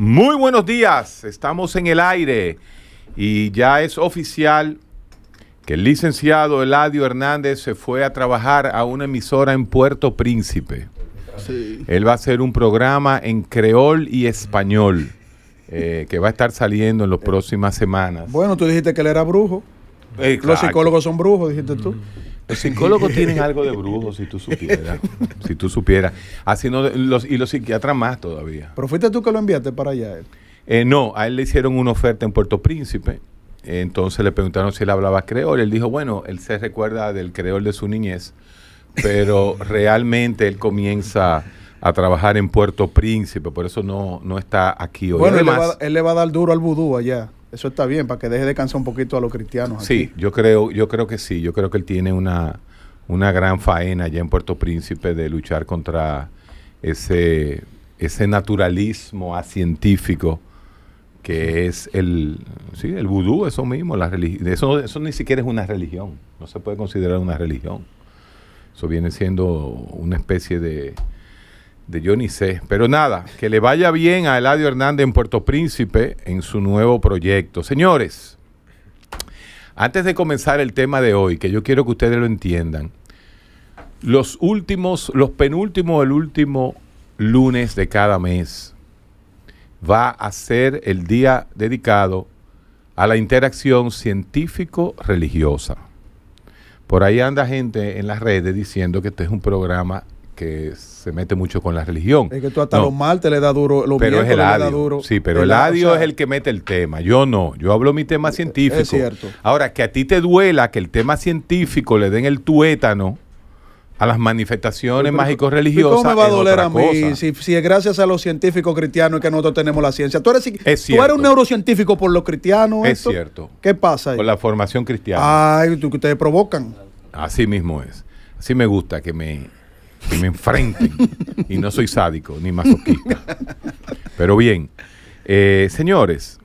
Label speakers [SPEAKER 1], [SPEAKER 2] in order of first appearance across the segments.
[SPEAKER 1] Muy buenos días, estamos en el aire y ya es oficial que el licenciado Eladio Hernández se fue a trabajar a una emisora en Puerto Príncipe. Él va a hacer un programa en creol y español eh, que va a estar saliendo en las próximas semanas.
[SPEAKER 2] Bueno, tú dijiste que él era brujo.
[SPEAKER 1] Los psicólogos
[SPEAKER 2] son brujos, dijiste tú.
[SPEAKER 1] Los psicólogos tienen algo de brujo, si tú supieras. si tú supieras. Así no, los, y los psiquiatras más todavía.
[SPEAKER 2] ¿Pero fuiste tú que lo enviaste para allá?
[SPEAKER 1] Eh, no, a él le hicieron una oferta en Puerto Príncipe. Entonces le preguntaron si él hablaba creol. Él dijo, bueno, él se recuerda del creol de su niñez, pero realmente él comienza a trabajar en Puerto Príncipe, por eso no, no está aquí hoy. Bueno, él, le va,
[SPEAKER 2] él, le va, a dar duro al vudú allá. Eso está bien, para que deje de cansar un poquito a los cristianos. Sí,
[SPEAKER 1] yo creo, yo creo que sí. Yo creo que él tiene una, una gran faena allá en Puerto Príncipe de luchar contra ese, ese naturalismo científico que es el, sí, el vudú, eso mismo, la eso, eso ni siquiera es una religión, no se puede considerar una religión. Eso viene siendo una especie de, de yo ni sé. Pero nada, que le vaya bien a Eladio Hernández en Puerto Príncipe en su nuevo proyecto. Señores, antes de comenzar el tema de hoy, que yo quiero que ustedes lo entiendan, los últimos, los penúltimos, el último lunes de cada mes va a ser el día dedicado a la interacción científico-religiosa. Por ahí anda gente en las redes diciendo que este es un programa que se mete mucho con la religión. Es que tú hasta los
[SPEAKER 2] mal te le da duro, los pero es el adio. duro. Sí, pero el, adio es
[SPEAKER 1] el que mete el tema. Yo no, yo hablo mi tema científico. Es cierto. Ahora, que a ti te duela que el tema científico le den el tuétano a las manifestaciones mágicos religiosas. ¿Cómo me va a doler a mí
[SPEAKER 2] si, es gracias a los científicos cristianos que nosotros tenemos la ciencia? Tú eres, tú eres un neurocientífico por los cristianos. Es
[SPEAKER 1] cierto. ¿Qué pasa ahí? Por la formación cristiana. Ay, tú, que ustedes provocan. Así mismo es. Así me gusta que me, que me enfrenten. y no soy sádico ni masoquista. Pero bien, eh, señores,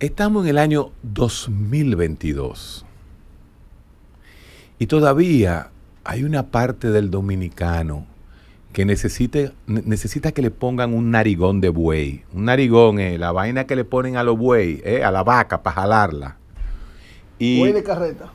[SPEAKER 1] estamos en el año 2022. Y todavía hay una parte del dominicano que necesite, necesita que le pongan un narigón de buey. Un narigón es eh, la vaina que le ponen a los buey, eh, a la vaca, para jalarla. Y, buey de carreta.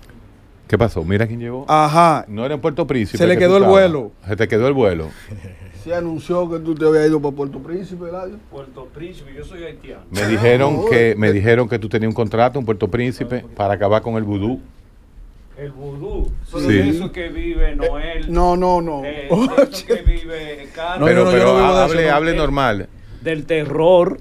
[SPEAKER 1] ¿Qué pasó? Mira quién llegó. Ajá. No era en Puerto Príncipe. Se le quedó el vuelo. Se te quedó el vuelo.
[SPEAKER 3] Se anunció que tú te habías ido para Puerto Príncipe, ¿verdad? Puerto Príncipe, yo soy haitiano. Me dijeron ah, que
[SPEAKER 1] me dijeron que tú tenías un contrato en Puerto Príncipe para acabar con el vudú.
[SPEAKER 3] El vudú. Pero sí. eso que vive Noel. no, no, no. Eh, eso que vive Carlos. pero, no, pero hable, hable eh,
[SPEAKER 1] normal. Del terror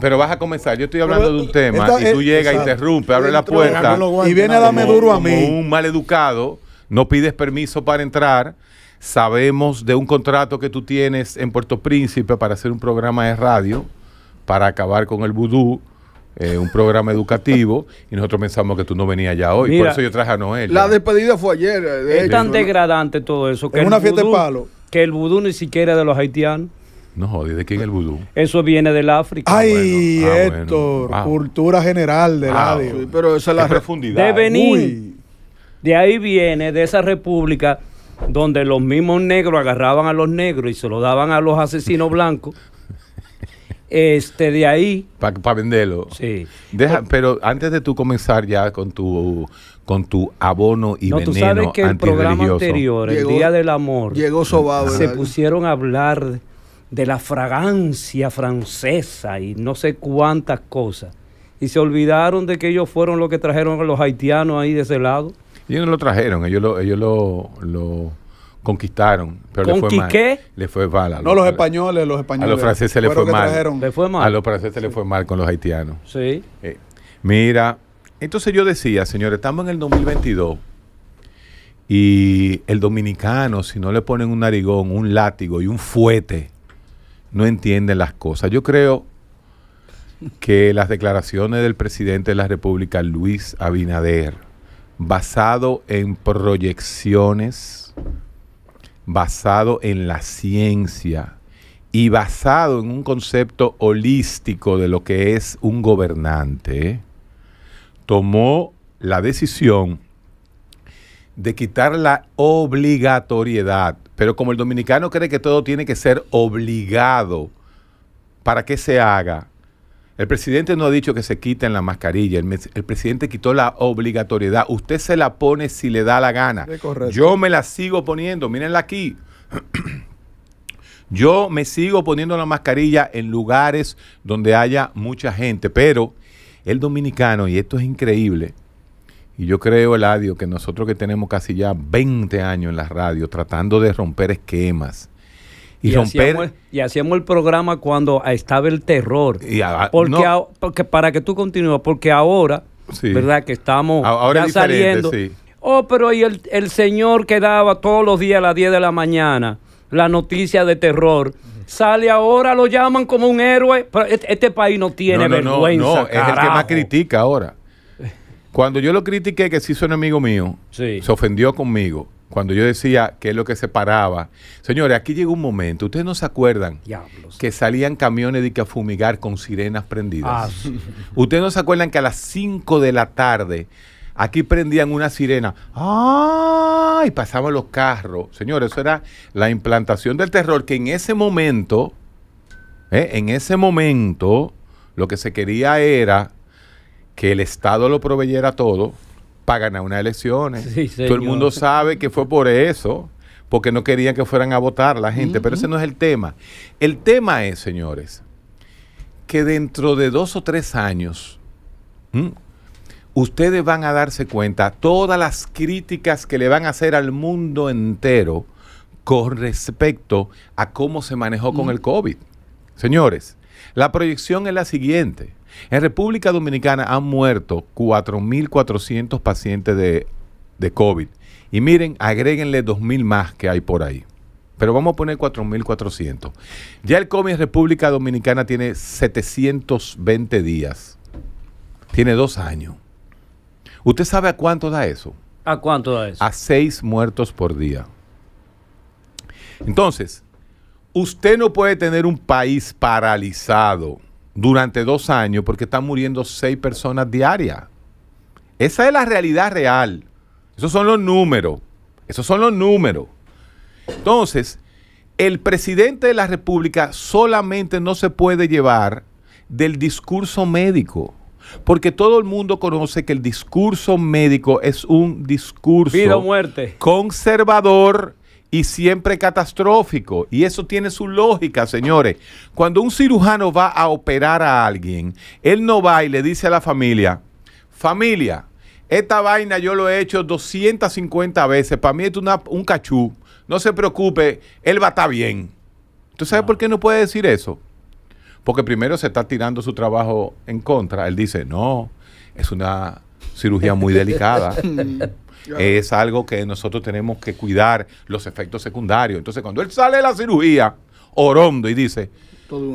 [SPEAKER 1] pero vas a comenzar. Yo estoy hablando de un tema y tú llegas, te interrumpe, abre la puerta y viene a darme duro a mí. un mal educado, no pides permiso para entrar. Sabemos de un contrato que tú tienes en Puerto Príncipe para hacer un programa de radio para acabar con el vudú. Eh, un programa educativo y nosotros pensamos que tú no venías ya hoy. por eso yo traje a Noel. La despedida fue ayer. Eh, es tan
[SPEAKER 4] degradante todo eso. Que una fiesta de
[SPEAKER 1] palo. Que el vudú ni siquiera de los haitianos. No ¿de quién es el vudú?
[SPEAKER 4] Eso viene del África. Ay,
[SPEAKER 1] ah, ah,
[SPEAKER 2] Héctor, ah. cultura general del ah, pero esa es la profundidad. De venir.
[SPEAKER 4] De ahí viene, de esa república donde los mismos negros agarraban a los negros y se lo daban a los asesinos blancos.
[SPEAKER 1] Este, de ahí. Para venderlo. Sí. Deja, pues, pero antes de tú comenzar ya con tu con tu abono y no, veneno tú sabes que el programa anterior, el Día del Amor,
[SPEAKER 4] llegó se pusieron a hablar de la fragancia francesa y no sé cuántas cosas. Y se olvidaron de que ellos fueron los que trajeron a los haitianos ahí de ese lado.
[SPEAKER 1] Ellos no lo trajeron, ellos lo, ellos lo, conquistaron. Pero le fue mal. no, los
[SPEAKER 2] españoles, los españoles. A los franceses le fue, mal. fue A los
[SPEAKER 1] franceses fue mal con los haitianos. Sí. Eh, mira, entonces yo decía, señores, estamos en el 2022 y el dominicano, si no le ponen un narigón, un látigo y un fuete no entienden las cosas. Yo creo que las declaraciones del presidente de la República, Luis Abinader, basado en proyecciones, basado en la ciencia y basado en un concepto holístico de lo que es un gobernante, tomó la decisión de quitar la obligatoriedad pero como el dominicano cree que todo tiene que ser obligado para que se haga, el presidente no ha dicho que se quiten la mascarilla, el, presidente quitó la obligatoriedad. Usted se la pone si le da la gana. Yo me la sigo poniendo, mírenla aquí. Yo me sigo poniendo la mascarilla en lugares donde haya mucha gente, pero el dominicano, y esto es increíble, y yo creo, Eladio, que nosotros que tenemos casi ya 20 años en la radio tratando de romper esquemas. Y, romper... Hacíamos,
[SPEAKER 4] y hacíamos el programa cuando estaba el terror. porque, porque para que tú continúes, porque ahora, ¿verdad? Que estamos ahora saliendo. Oh, pero y el, señor que daba todos los días a las 10 de la mañana la noticia de terror sale ahora, lo llaman como un héroe. Pero este, este país no tiene vergüenza. No, no es el que más
[SPEAKER 1] critica ahora. Cuando yo lo critiqué que se hizo enemigo mío, se ofendió conmigo. Cuando yo decía que es lo que paraba, Señores, aquí llegó un momento, ustedes no se acuerdan que salían camiones de que a fumigar con sirenas prendidas. Ah, ustedes no se acuerdan que a las 5 de la tarde aquí prendían una sirena. ¡Ah! Y pasaban los carros. Señores, eso era la implantación del terror que en ese momento, eh, en ese momento, lo que se quería era que el Estado lo proveyera todo para ganar unas elecciones. todo el mundo sabe que fue por eso, porque no querían que fueran a votar la gente, pero ese no es el tema. El tema es, señores, que dentro de dos o tres años, ustedes van a darse cuenta todas las críticas que le van a hacer al mundo entero con respecto a cómo se manejó con el COVID. Señores, la proyección es la siguiente. En República Dominicana han muerto 4.400 pacientes de, de COVID. Y miren, agréguenle 2.000 más que hay por ahí. Pero vamos a poner 4.400. Ya el COVID en República Dominicana tiene 720 días. Tiene dos años. ¿Usted sabe a cuánto da eso?
[SPEAKER 4] ¿A cuánto da eso?
[SPEAKER 1] A seis muertos por día. Entonces, usted no puede tener un país paralizado durante dos años porque están muriendo seis personas diarias. Esa es la realidad real. Esos son los números. Esos son los números. Entonces, el presidente de la República solamente no se puede llevar del discurso médico. Porque todo el mundo conoce que el discurso médico es un discurso muerte. conservador y siempre catastrófico. Y eso tiene su lógica, señores. Cuando un cirujano va a operar a alguien, él no va y le dice a la familia, familia, esta vaina yo lo he hecho 250 veces, para mí es un cachú, no se preocupe, él va a estar bien. ¿Tú sabes por qué no puede decir eso? Porque primero se está tirando su trabajo en contra. Él dice, no, es una cirugía muy delicada.
[SPEAKER 4] Es
[SPEAKER 1] algo que nosotros tenemos que cuidar, los efectos secundarios. Entonces, cuando él sale de la cirugía, orondo y dice,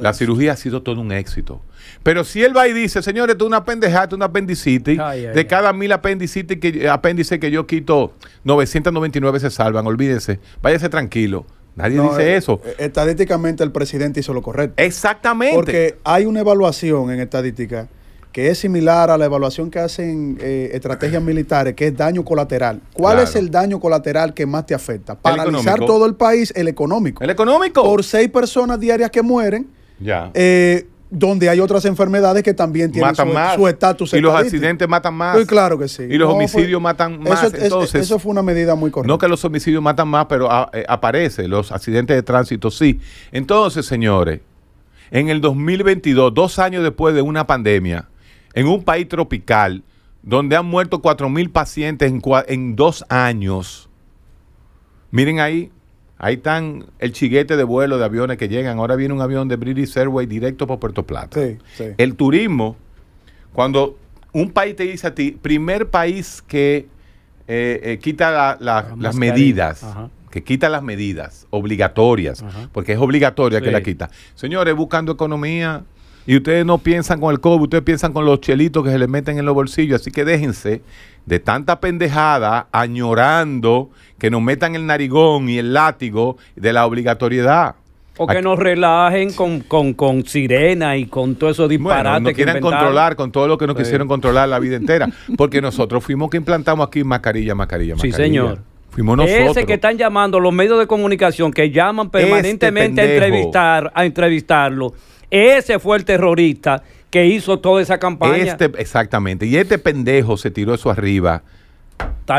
[SPEAKER 1] la cirugía ha sido todo un éxito. Pero si él va y dice, señores, tú una tú una apendicitis, de cada mil apendicitis que, apéndices que yo quito, 999 se salvan, olvídense, váyase tranquilo. Nadie dice eh, eso.
[SPEAKER 2] Eh, estadísticamente el presidente hizo lo correcto. Exactamente. Porque hay una evaluación en estadística que es similar a la evaluación que hacen eh, estrategias militares, que es daño colateral. ¿Cuál es el daño colateral que más te afecta? Paralizar todo el país, el económico.
[SPEAKER 1] El económico.
[SPEAKER 2] Por seis personas diarias que mueren. Ya. Eh, donde hay otras enfermedades que también tienen su, su estatus. Y los accidentes matan más. Pues claro que sí. Y los pues, homicidios matan más. Eso, fue una medida muy correcta.
[SPEAKER 1] No que los homicidios matan más, pero ah, eh, aparece. Los accidentes de tránsito sí. Entonces, señores, en el 2022, dos años después de una pandemia, en un país tropical donde han muerto 4.000 pacientes en, en dos años. Miren ahí, ahí están el chiguete de vuelo de aviones que llegan. Ahora viene un avión de British Airways directo por Puerto Plata. El turismo, cuando un país te dice a ti, primer país que eh, eh, quita las medidas, que quita las medidas obligatorias, porque es obligatoria que la quita. Señores, buscando economía, y ustedes no piensan con el COVID, ustedes piensan con los chelitos que se les meten en los bolsillos. Así que déjense de tanta pendejada añorando que nos metan el narigón y el látigo de la obligatoriedad. O que nos relajen con, con, con, sirena y con todo eso disparate. que nos controlar con todo lo que nos quisieron controlar la vida entera. Porque nosotros fuimos que implantamos aquí mascarilla, mascarilla, mascarilla. Sí, señor. Fuimos nosotros. Ese que
[SPEAKER 4] están llamando los medios de comunicación que llaman este permanentemente a, entrevistar, a entrevistarlo ese fue el terrorista que hizo toda esa campaña. Este,
[SPEAKER 1] exactamente. Y este pendejo se tiró eso arriba.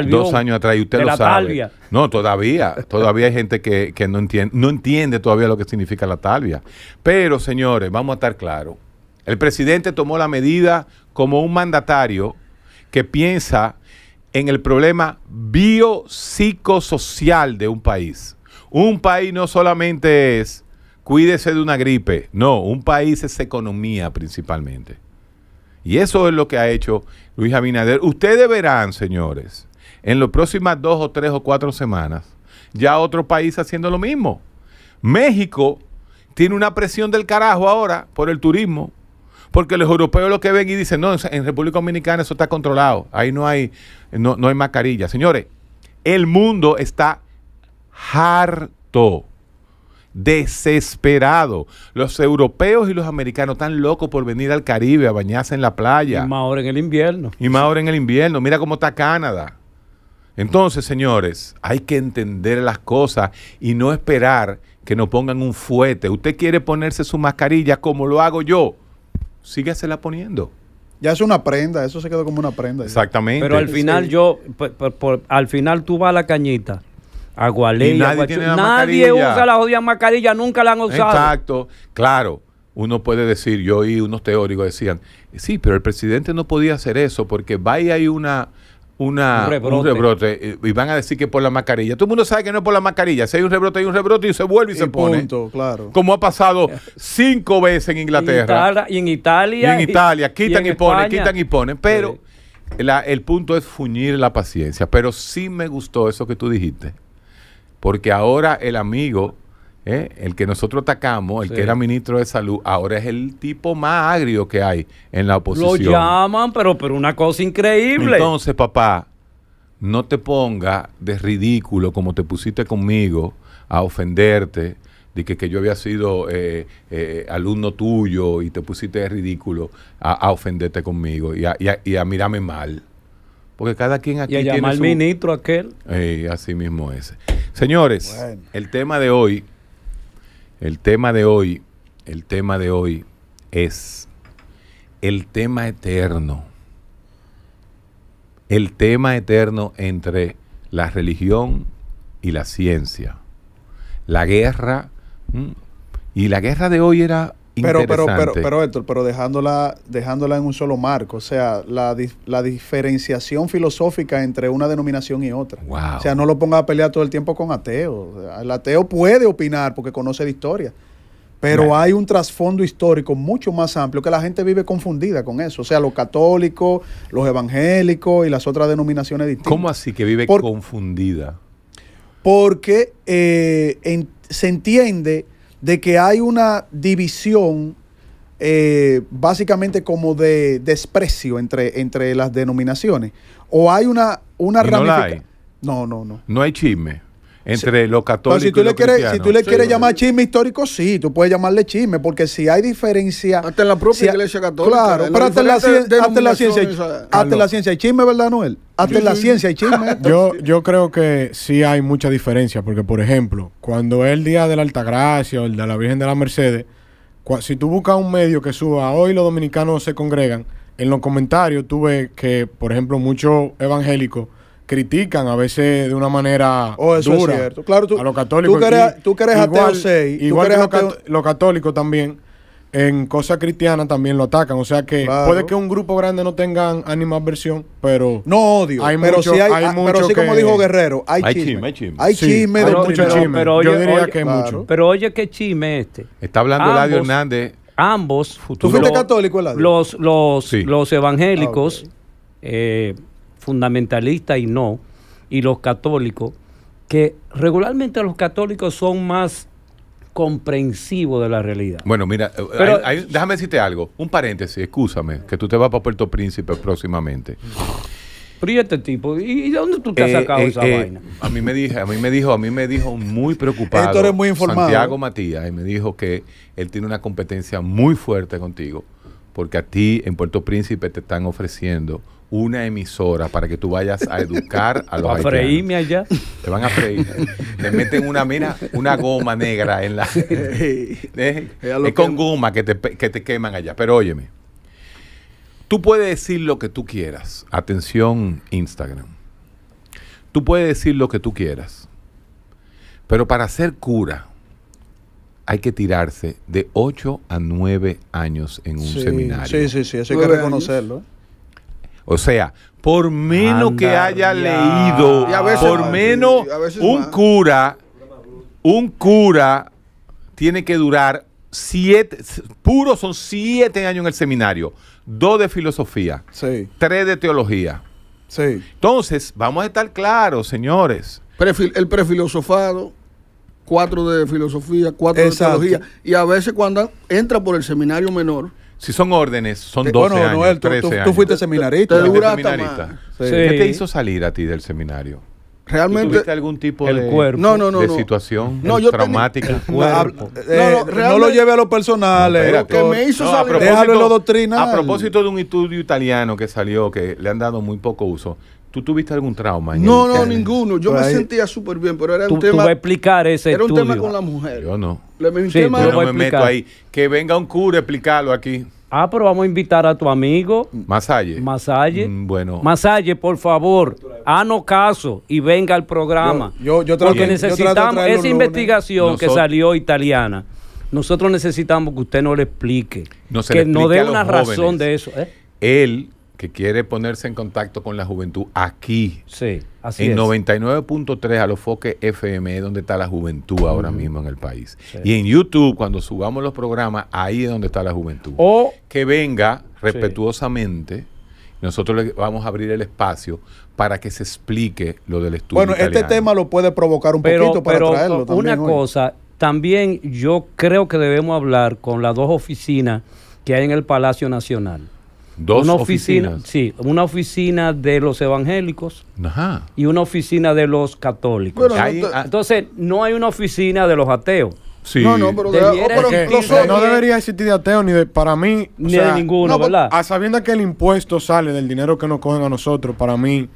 [SPEAKER 1] dos años atrás y usted lo sabe. No, todavía, todavía hay gente que, no, entiende, no entiende todavía lo que significa la talvia. Pero, señores, vamos a estar claros. El presidente tomó la medida como un mandatario que piensa en el problema biopsicosocial de un país. Un país no solamente es cuídese de una gripe. No, un país es economía principalmente. Y eso es lo que ha hecho Luis Abinader. Ustedes verán, señores, en las próximas dos o tres o cuatro semanas, ya otro país haciendo lo mismo. México tiene una presión del carajo ahora por el turismo, porque los europeos lo que ven y dicen, no, en República Dominicana eso está controlado, ahí no hay, no, hay mascarilla. Señores, el mundo está harto desesperado. Los europeos y los americanos están locos por venir al Caribe a bañarse en la playa. Y más ahora en el invierno. Y más ahora en el invierno. Mira cómo está Canadá. Entonces, señores, hay que entender las cosas y no esperar que nos pongan un fuete. Usted quiere ponerse su mascarilla como lo hago yo. la poniendo.
[SPEAKER 2] Ya es una prenda, eso se quedó como una prenda. Exactamente. Pero al final
[SPEAKER 1] yo, al final tú
[SPEAKER 4] vas a la cañita
[SPEAKER 1] Agualey, nadie, usa la
[SPEAKER 4] jodida mascarilla, nunca la han usado. Exacto,
[SPEAKER 1] claro. Uno puede decir, yo oí unos teóricos decían, sí, pero el presidente no podía hacer eso porque va y hay una, una, un, rebrote. y van a decir que por la mascarilla. Todo el mundo sabe que no es por la mascarilla. Si hay un rebrote, hay un rebrote y se vuelve y, se punto, pone. Claro. Como ha pasado cinco veces en Inglaterra.
[SPEAKER 4] Y en Italia. Y en Italia. quitan y, ponen, quitan y
[SPEAKER 1] ponen. Pero el punto es fuñir la paciencia. Pero sí me gustó eso que tú dijiste porque ahora el amigo, eh, el que nosotros atacamos, el que era ministro de salud, ahora es el tipo más agrio que hay en la oposición. Lo
[SPEAKER 4] llaman, pero, pero una cosa increíble. Entonces,
[SPEAKER 1] papá, no te pongas de ridículo como te pusiste conmigo a ofenderte de que, que yo había sido eh, eh, alumno tuyo y te pusiste de ridículo a, ofenderte conmigo y a mirarme mal. Porque cada quien aquí. Y a tiene al
[SPEAKER 4] ministro aquel.
[SPEAKER 1] Sí, así mismo es. Señores, el tema de hoy, el tema de hoy, el tema de hoy es el tema eterno. El tema eterno entre la religión y la ciencia. La guerra. Y la guerra de hoy era pero, pero, pero, pero
[SPEAKER 2] Héctor, pero dejándola, dejándola en un solo marco, o sea, la, diferenciación filosófica entre una denominación y otra. O sea, no lo ponga a pelear todo el tiempo con ateos. El ateo puede opinar porque conoce de historia, pero hay un trasfondo histórico mucho más amplio que la gente vive confundida con eso. O sea, los católicos, los evangélicos y las otras denominaciones distintas. ¿Cómo
[SPEAKER 1] así que vive confundida?
[SPEAKER 2] Porque eh, se entiende de que hay una división eh, básicamente como de desprecio entre, entre las denominaciones. O hay una, una no, no,
[SPEAKER 1] no. No hay chisme entre los católicos si tú le quieres, Si tú le quieres
[SPEAKER 2] llamar chisme histórico, sí, tú puedes llamarle chisme, porque si hay diferencia... Hasta en la propia iglesia católica. Claro, pero hasta en la, ciencia, hasta la ciencia hay chisme, ¿verdad, Noel? Hasta en la ciencia y chisme. Yo,
[SPEAKER 5] yo creo que sí hay mucha diferencia, porque, por ejemplo, cuando es el Día de la Altagracia o el de la Virgen de la Mercedes, si tú buscas un medio que suba, hoy los dominicanos se congregan, en los comentarios tú ves que, por ejemplo, muchos evangélicos critican a veces de una manera oh, dura es a los católicos. Tú ateo 6. los, católicos también, en cosas cristianas también lo atacan. O sea que puede que un grupo grande no tengan adversión pero. No odio. Hay pero si hay, hay ah, como dijo Guerrero, hay, chisme. Hay chisme, hay mucho pero, chisme. Pero, oye, Yo diría que hay mucho.
[SPEAKER 4] Pero oye, qué chisme este. Está hablando ambos, Eladio Hernández. Ambos. Futuros, ¿Tú fuiste católico, Los, los, los evangélicos. Ah, eh, fundamentalistas y no, y los católicos, que regularmente los católicos son más comprensivos
[SPEAKER 1] de la realidad. Bueno, mira, eh, déjame decirte algo, un paréntesis, escúchame, que tú te vas para Puerto Príncipe próximamente.
[SPEAKER 4] Pero este tipo? ¿Y de dónde tú te has eh, sacado eh, esa vaina?
[SPEAKER 1] A mí me dije, a mí me dijo, a mí me dijo muy preocupado. Santiago Matías y me dijo que él tiene una competencia muy fuerte contigo porque a ti en Puerto Príncipe te están ofreciendo una emisora para que tú vayas a educar a los a freírme allá. Te van a freír. Te meten una, mina, una goma negra en la... es con goma que te, queman allá. Pero óyeme, tú puedes decir lo que tú quieras. Atención, Instagram. Tú puedes decir lo que tú quieras. Pero para ser cura hay que tirarse de 8 a 9 años en un seminario.
[SPEAKER 2] Sí, sí, sí, eso hay que reconocerlo.
[SPEAKER 1] O sea, por menos que haya leído, por menos un cura, un cura tiene que durar siete, puros son siete años en el seminario, dos de filosofía, tres de teología. Entonces, vamos a estar claros, señores.
[SPEAKER 3] el prefilosofado, cuatro de filosofía, cuatro de teología, y a veces cuando entra por el seminario menor,
[SPEAKER 1] si son órdenes, son 12 años, 13 tú, años. tú, fuiste seminarista. ¿Qué te hizo salir a ti del seminario?
[SPEAKER 3] Realmente
[SPEAKER 2] ¿Tuviste
[SPEAKER 1] algún tipo de, no, de situación no, traumática? Eh, no, lo lleve a lo personal. lo me hizo salir. Déjalo en lo A propósito de un estudio italiano que salió, que le han dado muy poco uso, ¿Tú tuviste algún trauma? En no, no, ninguno. Yo me sentía
[SPEAKER 3] súper bien, pero era un tema. Tú vas a explicar
[SPEAKER 1] ese Era un tema con la mujer. Yo no.
[SPEAKER 3] yo me meto ahí.
[SPEAKER 1] Que venga un cura a explicarlo aquí. Ah, pero vamos a invitar a tu amigo.
[SPEAKER 4] Masalle. Masalle. Mm, bueno. Masalle, por favor, no caso y venga al programa. Yo, yo, Porque necesitamos esa investigación que salió italiana.
[SPEAKER 1] Nosotros necesitamos que usted nos lo explique.
[SPEAKER 4] que nos dé una razón de eso. ¿eh?
[SPEAKER 1] Él que quiere ponerse en contacto con la juventud aquí. Sí, así En 99.3 a los foques FM, donde está la juventud ahora mismo en el país. Y en YouTube, cuando subamos los programas, ahí es donde está la juventud. O que venga respetuosamente. Nosotros le vamos a abrir el espacio para que se explique lo del estudio. Bueno, este tema
[SPEAKER 2] lo puede provocar un pero, poquito para traerlo. una
[SPEAKER 1] cosa, también yo creo que
[SPEAKER 4] debemos hablar con las dos oficinas que hay en el Palacio Nacional
[SPEAKER 1] Dos oficinas.
[SPEAKER 4] Sí, una oficina de los evangélicos y una oficina de los católicos. Ah. Entonces, no hay una oficina de los ateos. No, no, pero,
[SPEAKER 5] oh, no debería existir de ateo ni de, para mí. Ni de ninguno, ¿verdad? A sabiendo que el impuesto sale del dinero que nos cogen a nosotros, para mí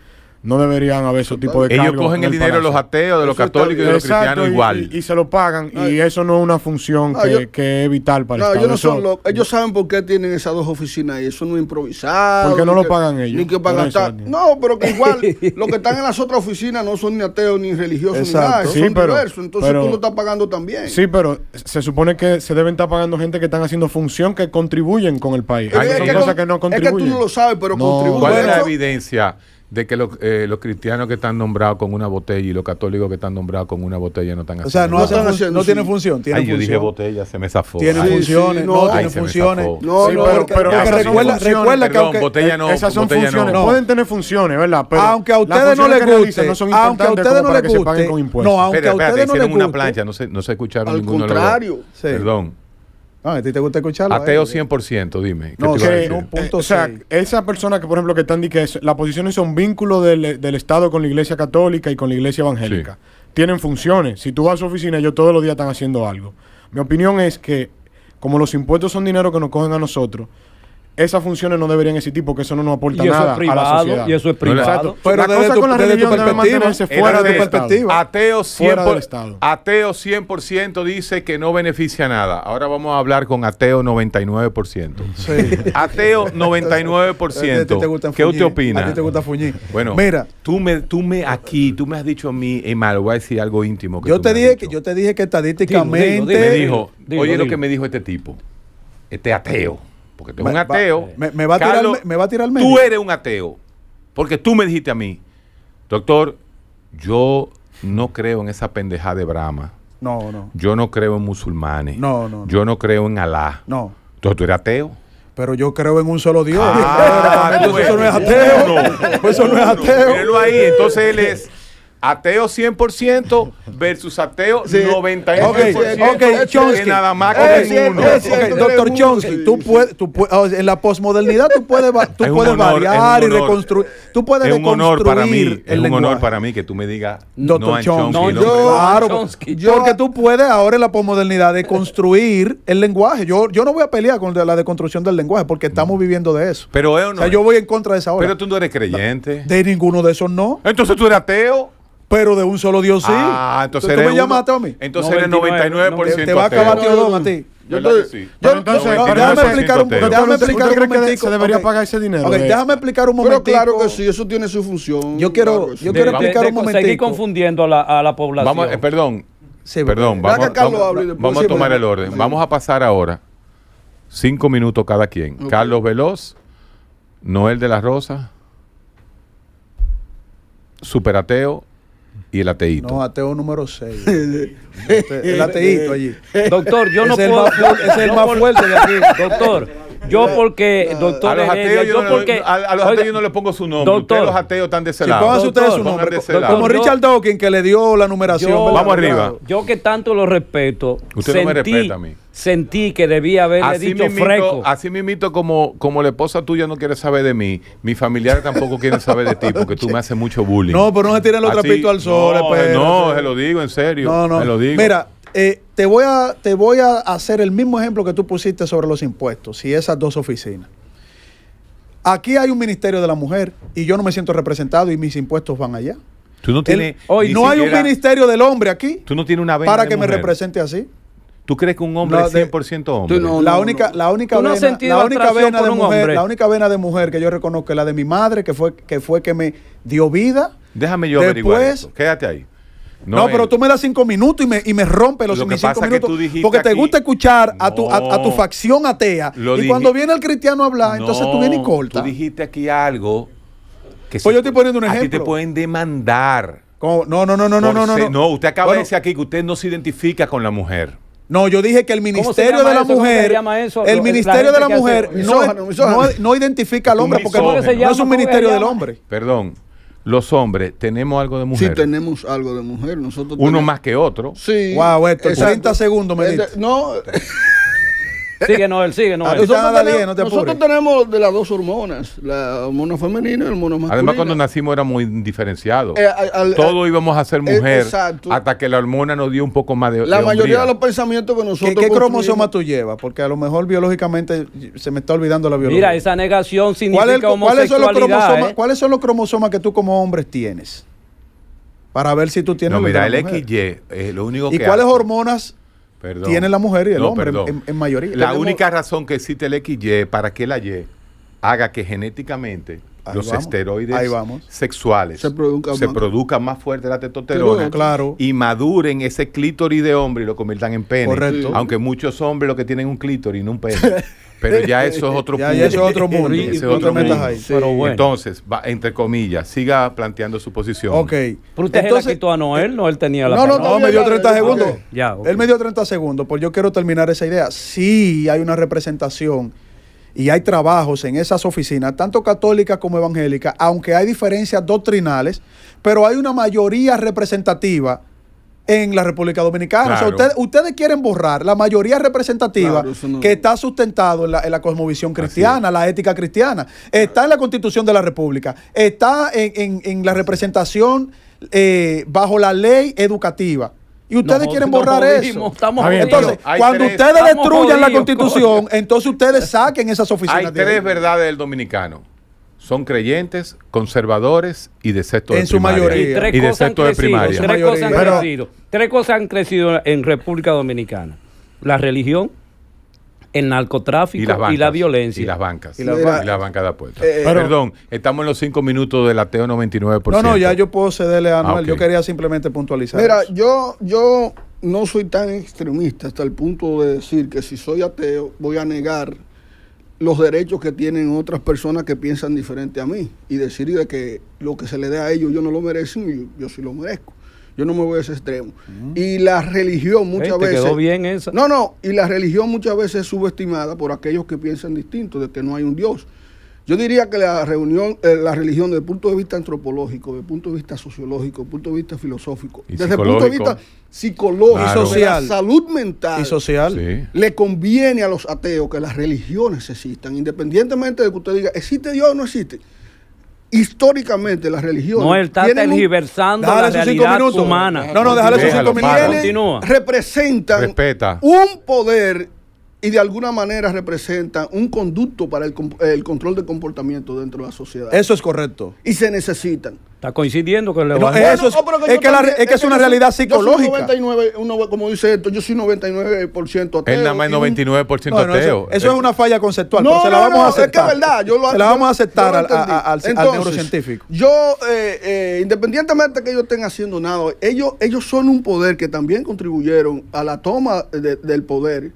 [SPEAKER 5] no deberían haber ese tipo de Ellos cogen el dinero de los ateos, de los católicos y de los cristianos igual. Y, se lo pagan y eso no es una función que, es vital para Ellos,
[SPEAKER 3] saben por qué tienen esas dos oficinas y eso no es improvisado. Porque no lo pagan ellos. Ni que pagan No, pero que igual los que están en las otras oficinas no son ni ateos ni religiosos ni nada. son pero, diversos. Entonces tú lo estás pagando también.
[SPEAKER 5] Sí, pero se supone que se deben estar pagando gente que están haciendo función que contribuyen con el país.
[SPEAKER 1] hay cosas
[SPEAKER 3] que no contribuyen. Es que tú no lo sabes, pero contribuyen. ¿Cuál es la
[SPEAKER 1] evidencia? de que los, eh, los cristianos que están nombrados con una botella y los católicos que están nombrados con una botella no están haciendo. O sea, no, nada. no tienen función. Tienen Ay, yo dije botella, se me zafó. Tiene funciones, no, tiene funciones. No, pero, pero, pero recuerda, recuerda que aunque, no, esas son funciones. Pueden
[SPEAKER 5] tener funciones, ¿verdad? Pero aunque a ustedes no les guste, no son aunque a ustedes no les guste, no, aunque a ustedes no les una
[SPEAKER 1] plancha, no se, no se escucharon Al contrario. Perdón.
[SPEAKER 5] Ah, ¿a ti te gusta escucharlo? Ateo
[SPEAKER 1] 100%, eh, dime. No, que, eh,
[SPEAKER 5] o sea, esa persona que, por ejemplo, que están diciendo que las posiciones son vínculo del, Estado con la Iglesia Católica y con la Iglesia Evangélica. Tienen funciones. Si tú vas a su oficina, ellos todos los días están haciendo algo. Mi opinión es que, como los impuestos son dinero que nos cogen a nosotros, esas funciones no deberían existir porque eso no nos aporta nada a la Y eso es privado. Pero la cosa tu, con la religión debe fuera de, perspectiva. Ateo 100%,
[SPEAKER 1] Ateo 100 dice que no beneficia nada. Ahora vamos a hablar con Ateo 99%. Ateo 99%. ¿Qué usted opina? A ti te gusta fuñir. Bueno, Mira, tú me, tú me aquí, tú me has dicho a mí, eh, Emar, voy a decir algo íntimo. Que yo, te dije que, yo te dije que estadísticamente... me dijo, oye lo que me dijo este tipo, este ateo porque tengo un ateo. me, va a tirar, me, a medio. Tú eres un ateo, porque tú me dijiste a mí, doctor, yo no creo en esa pendejada de Brahma. No, no. Yo no creo en musulmanes. No, no. Yo no creo en Alá. No. Entonces tú eres ateo. Pero yo creo en un solo Dios. Ah, entonces pues eso no es ateo. Pues eso no es ateo. Míralo ahí. Entonces él es Ateo 100% versus ateo sí. 99%. Okay, doctor
[SPEAKER 2] Chonsky tú puedes, tú puedes, en la posmodernidad tú puedes, tú puedes variar y reconstruir. Tú puedes es un honor para mí,
[SPEAKER 1] un honor para mí que tú me digas doctor no yo,
[SPEAKER 5] claro, porque
[SPEAKER 2] tú puedes ahora en la posmodernidad deconstruir el lenguaje. Yo, yo no voy a pelear con la deconstrucción del lenguaje porque estamos mm. viviendo de eso. Pero o yo voy en contra de esa hora. Pero
[SPEAKER 1] tú no eres creyente.
[SPEAKER 2] De ninguno de esos no. Entonces tú eres ateo. Pero de un solo Dios sí. Ah, entonces tú me llamaste a mí. Entonces eres 99%. Te va a acabar Don a
[SPEAKER 5] ti.
[SPEAKER 3] Yo, sí.
[SPEAKER 2] entonces, déjame explicar un poco. Déjame explicar
[SPEAKER 5] un momentico. Que se debería pagar ese dinero.
[SPEAKER 3] déjame explicar un momento Pero claro que sí, eso tiene su función. Yo quiero, yo quiero explicar un momentico. Seguir
[SPEAKER 4] confundiendo a la, a la población. perdón.
[SPEAKER 1] perdón, vamos, a, a tomar el orden. Vamos a pasar ahora cinco minutos cada quien. Carlos Veloz, Noel de la Rosa, Superateo y el ateíto.
[SPEAKER 2] No, ateo número 6. el ateíto allí. Doctor, yo no puedo. es el más fuerte de aquí. Doctor.
[SPEAKER 1] Yo eh, porque, eh, doctor, a los ateos, yo, no, porque, a, los ateos le pongo su nombre. Doctor, ustedes los ateos están de ese lado. ustedes su nombre. como Richard Dawkins que le dio la numeración. vamos arriba. Yo que tanto lo respeto. Usted sentí, me respeta a mí. Sentí que debía haberle dicho mi freco. Así mismito, como, como la esposa tuya no quiere saber de mí, Mi familiar tampoco quiere saber de ti, porque tú me haces mucho bullying. No, pero no se tiren los trapitos al sol. No, no, se lo digo, en serio. No, no. lo digo. Mira,
[SPEAKER 2] eh, te, voy a, te voy a hacer el mismo ejemplo que tú pusiste sobre los impuestos y esas dos oficinas. Aquí hay un Ministerio de la Mujer y yo no me siento representado y mis impuestos van allá. Tú no hoy no hay un Ministerio
[SPEAKER 1] del Hombre aquí. Tú no una Para que me
[SPEAKER 2] represente así.
[SPEAKER 1] ¿Tú crees que un hombre es 100% hombre? la, única, la única, vena, la única vena de mujer, la
[SPEAKER 2] única vena de mujer que yo reconozco es la de mi madre, que fue que fue que me dio vida.
[SPEAKER 1] Déjame yo averiguar Quédate ahí. No, pero
[SPEAKER 2] tú me das cinco minutos y me, y me rompe los lo cinco minutos. porque te gusta escuchar a, tu, a, tu facción atea. y cuando viene el cristiano a hablar, entonces tú vienes y cortas.
[SPEAKER 1] Tú dijiste aquí algo que Pues yo estoy poniendo un ejemplo. Aquí te pueden demandar.
[SPEAKER 2] no, no, no, no, no, no, no. No,
[SPEAKER 1] usted acaba de decir aquí que usted no se identifica con la mujer. No, yo dije que el Ministerio de la Mujer, el Ministerio de la Mujer no,
[SPEAKER 2] no, identifica al hombre porque no es un ministerio del hombre.
[SPEAKER 1] Perdón, los hombres tenemos algo de mujer. Sí, tenemos algo
[SPEAKER 3] de mujer. Nosotros Uno más
[SPEAKER 1] que otro. Sí. Wow, esto, 30
[SPEAKER 3] segundos me dice. No. Sigue
[SPEAKER 1] él sigue ah, Nosotros,
[SPEAKER 3] tenemos, no nosotros tenemos de las dos hormonas, la hormona femenina y la hormona masculina. Además, cuando
[SPEAKER 1] nacimos era muy diferenciados. Eh, Todos íbamos a ser eh, mujeres hasta que la hormona nos dio un poco más de La mayoría de
[SPEAKER 3] los pensamientos que nosotros ¿Qué, qué cromosoma
[SPEAKER 2] tú llevas? Porque a lo mejor biológicamente se me está olvidando la biología. Mira, esa
[SPEAKER 3] negación significa ¿Cuál
[SPEAKER 2] ¿cuáles, son los cromosomas, ¿eh? ¿Cuáles son los cromosomas que tú como hombre tienes? Para ver si tú tienes... No, mira, el
[SPEAKER 1] XY es lo único ¿Y que... ¿Y cuáles hormonas tiene la mujer y el hombre en,
[SPEAKER 2] mayoría. La única
[SPEAKER 1] razón que existe el XY para que la Y haga que genéticamente los esteroides sexuales se, produzcan más fuerte la testosterona claro. y maduren ese clítoris de hombre y lo conviertan en pene. Aunque muchos hombres lo que tienen un clítoris, no un pene. Pero ya eso es otro punto. Entonces, entre comillas, siga planteando su posición. Ok. Pero usted Entonces, a Noel, no él tenía la No, no, no, me dio 30 segundos.
[SPEAKER 2] Él me dio 30 segundos, porque yo quiero terminar esa idea. Sí hay una representación y hay trabajos en esas oficinas, tanto católicas como evangélicas, aunque hay diferencias doctrinales, pero hay una mayoría representativa en la República Dominicana. ustedes quieren borrar la mayoría representativa que está sustentado en la, cosmovisión cristiana, la ética cristiana. Está en la Constitución de la República, está en, la representación eh, bajo la ley educativa. Y ustedes quieren borrar eso. entonces, cuando ustedes destruyan la constitución, entonces ustedes saquen esas oficinas. Hay tres
[SPEAKER 1] verdades del dominicano son creyentes, conservadores y de sexto en de su primaria. mayoría. Y, de de primaria. Tres cosas, han crecido, tres cosas han crecido en
[SPEAKER 4] República Dominicana. La religión,
[SPEAKER 1] el narcotráfico y, la violencia. Y las bancas. Y las, bancas, de apuestas. Eh, Perdón, estamos en los cinco minutos del ateo 99%. No, no, ya
[SPEAKER 3] yo puedo cederle
[SPEAKER 1] a ah, Yo quería
[SPEAKER 2] simplemente puntualizar.
[SPEAKER 1] Mira,
[SPEAKER 3] yo, yo no soy tan extremista hasta el punto de decir que si soy ateo voy a negar los derechos que tienen otras personas que piensan diferente a mí y decir de que lo que se le dé a ellos yo no lo merezco y yo, sí lo merezco. Yo no me voy a ese extremo. Y la religión muchas veces. bien esa? No, no. Y la religión muchas veces es subestimada por aquellos que piensan distinto, de que no hay un Dios. Yo diría que la reunión, eh, la religión desde el punto de vista antropológico, desde el punto de vista sociológico, desde el punto de vista filosófico,
[SPEAKER 5] desde el punto de vista
[SPEAKER 3] psicológico, social, salud mental
[SPEAKER 2] y
[SPEAKER 5] social,
[SPEAKER 3] le conviene a los ateos que las religiones existan, independientemente de que usted diga, ¿existe Dios o no existe? históricamente las religiones no él tergiversando la realidad humana no no déjale esos cinco minutos representan un poder y de alguna manera representan un conducto para el, control de comportamiento dentro de la sociedad. Eso es correcto. Y se necesitan. Está coincidiendo con el no, es, que es, que es, una realidad psicológica. 99, uno, como dice esto, yo soy 99% ateo. Él nada más
[SPEAKER 2] es
[SPEAKER 1] 99%
[SPEAKER 2] ateo. eso, es una falla conceptual, pero se la vamos a aceptar. Es verdad, yo lo, se la vamos a aceptar al, neurocientífico.
[SPEAKER 3] Yo, eh, eh, independientemente de que ellos estén haciendo nada, ellos, ellos son un poder que también contribuyeron a la toma del poder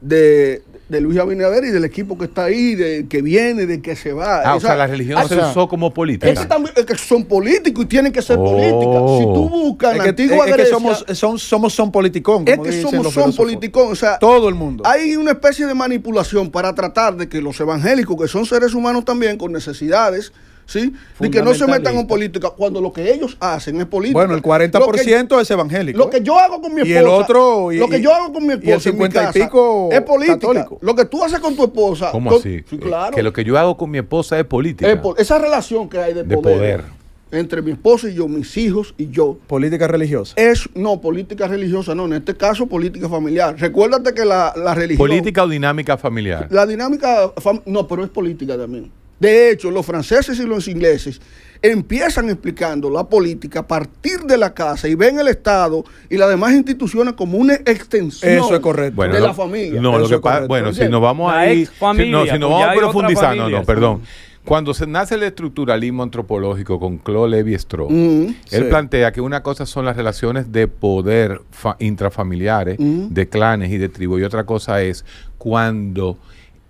[SPEAKER 3] de, de Luis Abinader y del equipo que está ahí, de que viene, de que se va. Ah, o, sea, la religión ah, se usó como política. Es que, son políticos y tienen que ser
[SPEAKER 2] oh. políticos Si tú
[SPEAKER 3] buscas es que, es que somos, son, somos son politicón. es que somos son politicón. O sea, todo el mundo. Hay una especie de manipulación para tratar de que los evangélicos, que son seres humanos también, con necesidades, ¿sí? que no se metan en política cuando lo que ellos hacen es política. Bueno, el 40% es evangélico. Lo que yo hago con
[SPEAKER 2] mi esposa. Y el otro. lo que yo hago con mi esposa. 50 y pico. Es
[SPEAKER 3] político. Lo que tú haces con tu esposa.
[SPEAKER 2] ¿Cómo así? Eh,
[SPEAKER 1] que lo que yo hago con mi esposa es política.
[SPEAKER 3] esa relación que hay de, poder. entre mi esposa y yo, mis hijos y yo. ¿Política religiosa? Es, no, política religiosa, no, en este caso política familiar. Recuérdate que la, religión...
[SPEAKER 1] ¿Política o dinámica familiar?
[SPEAKER 3] La dinámica, no, pero es política también. De hecho, los franceses y los ingleses empiezan explicando la política a partir de la casa y ven el Estado y las demás instituciones como una extensión de
[SPEAKER 1] la familia. Eso bueno, si nos vamos ahí, no, vamos no, perdón. Cuando se nace el estructuralismo antropológico con Claude lévi strauss mm, él plantea que una cosa son las relaciones de poder intrafamiliares, mm. de clanes y de tribu, y otra cosa es cuando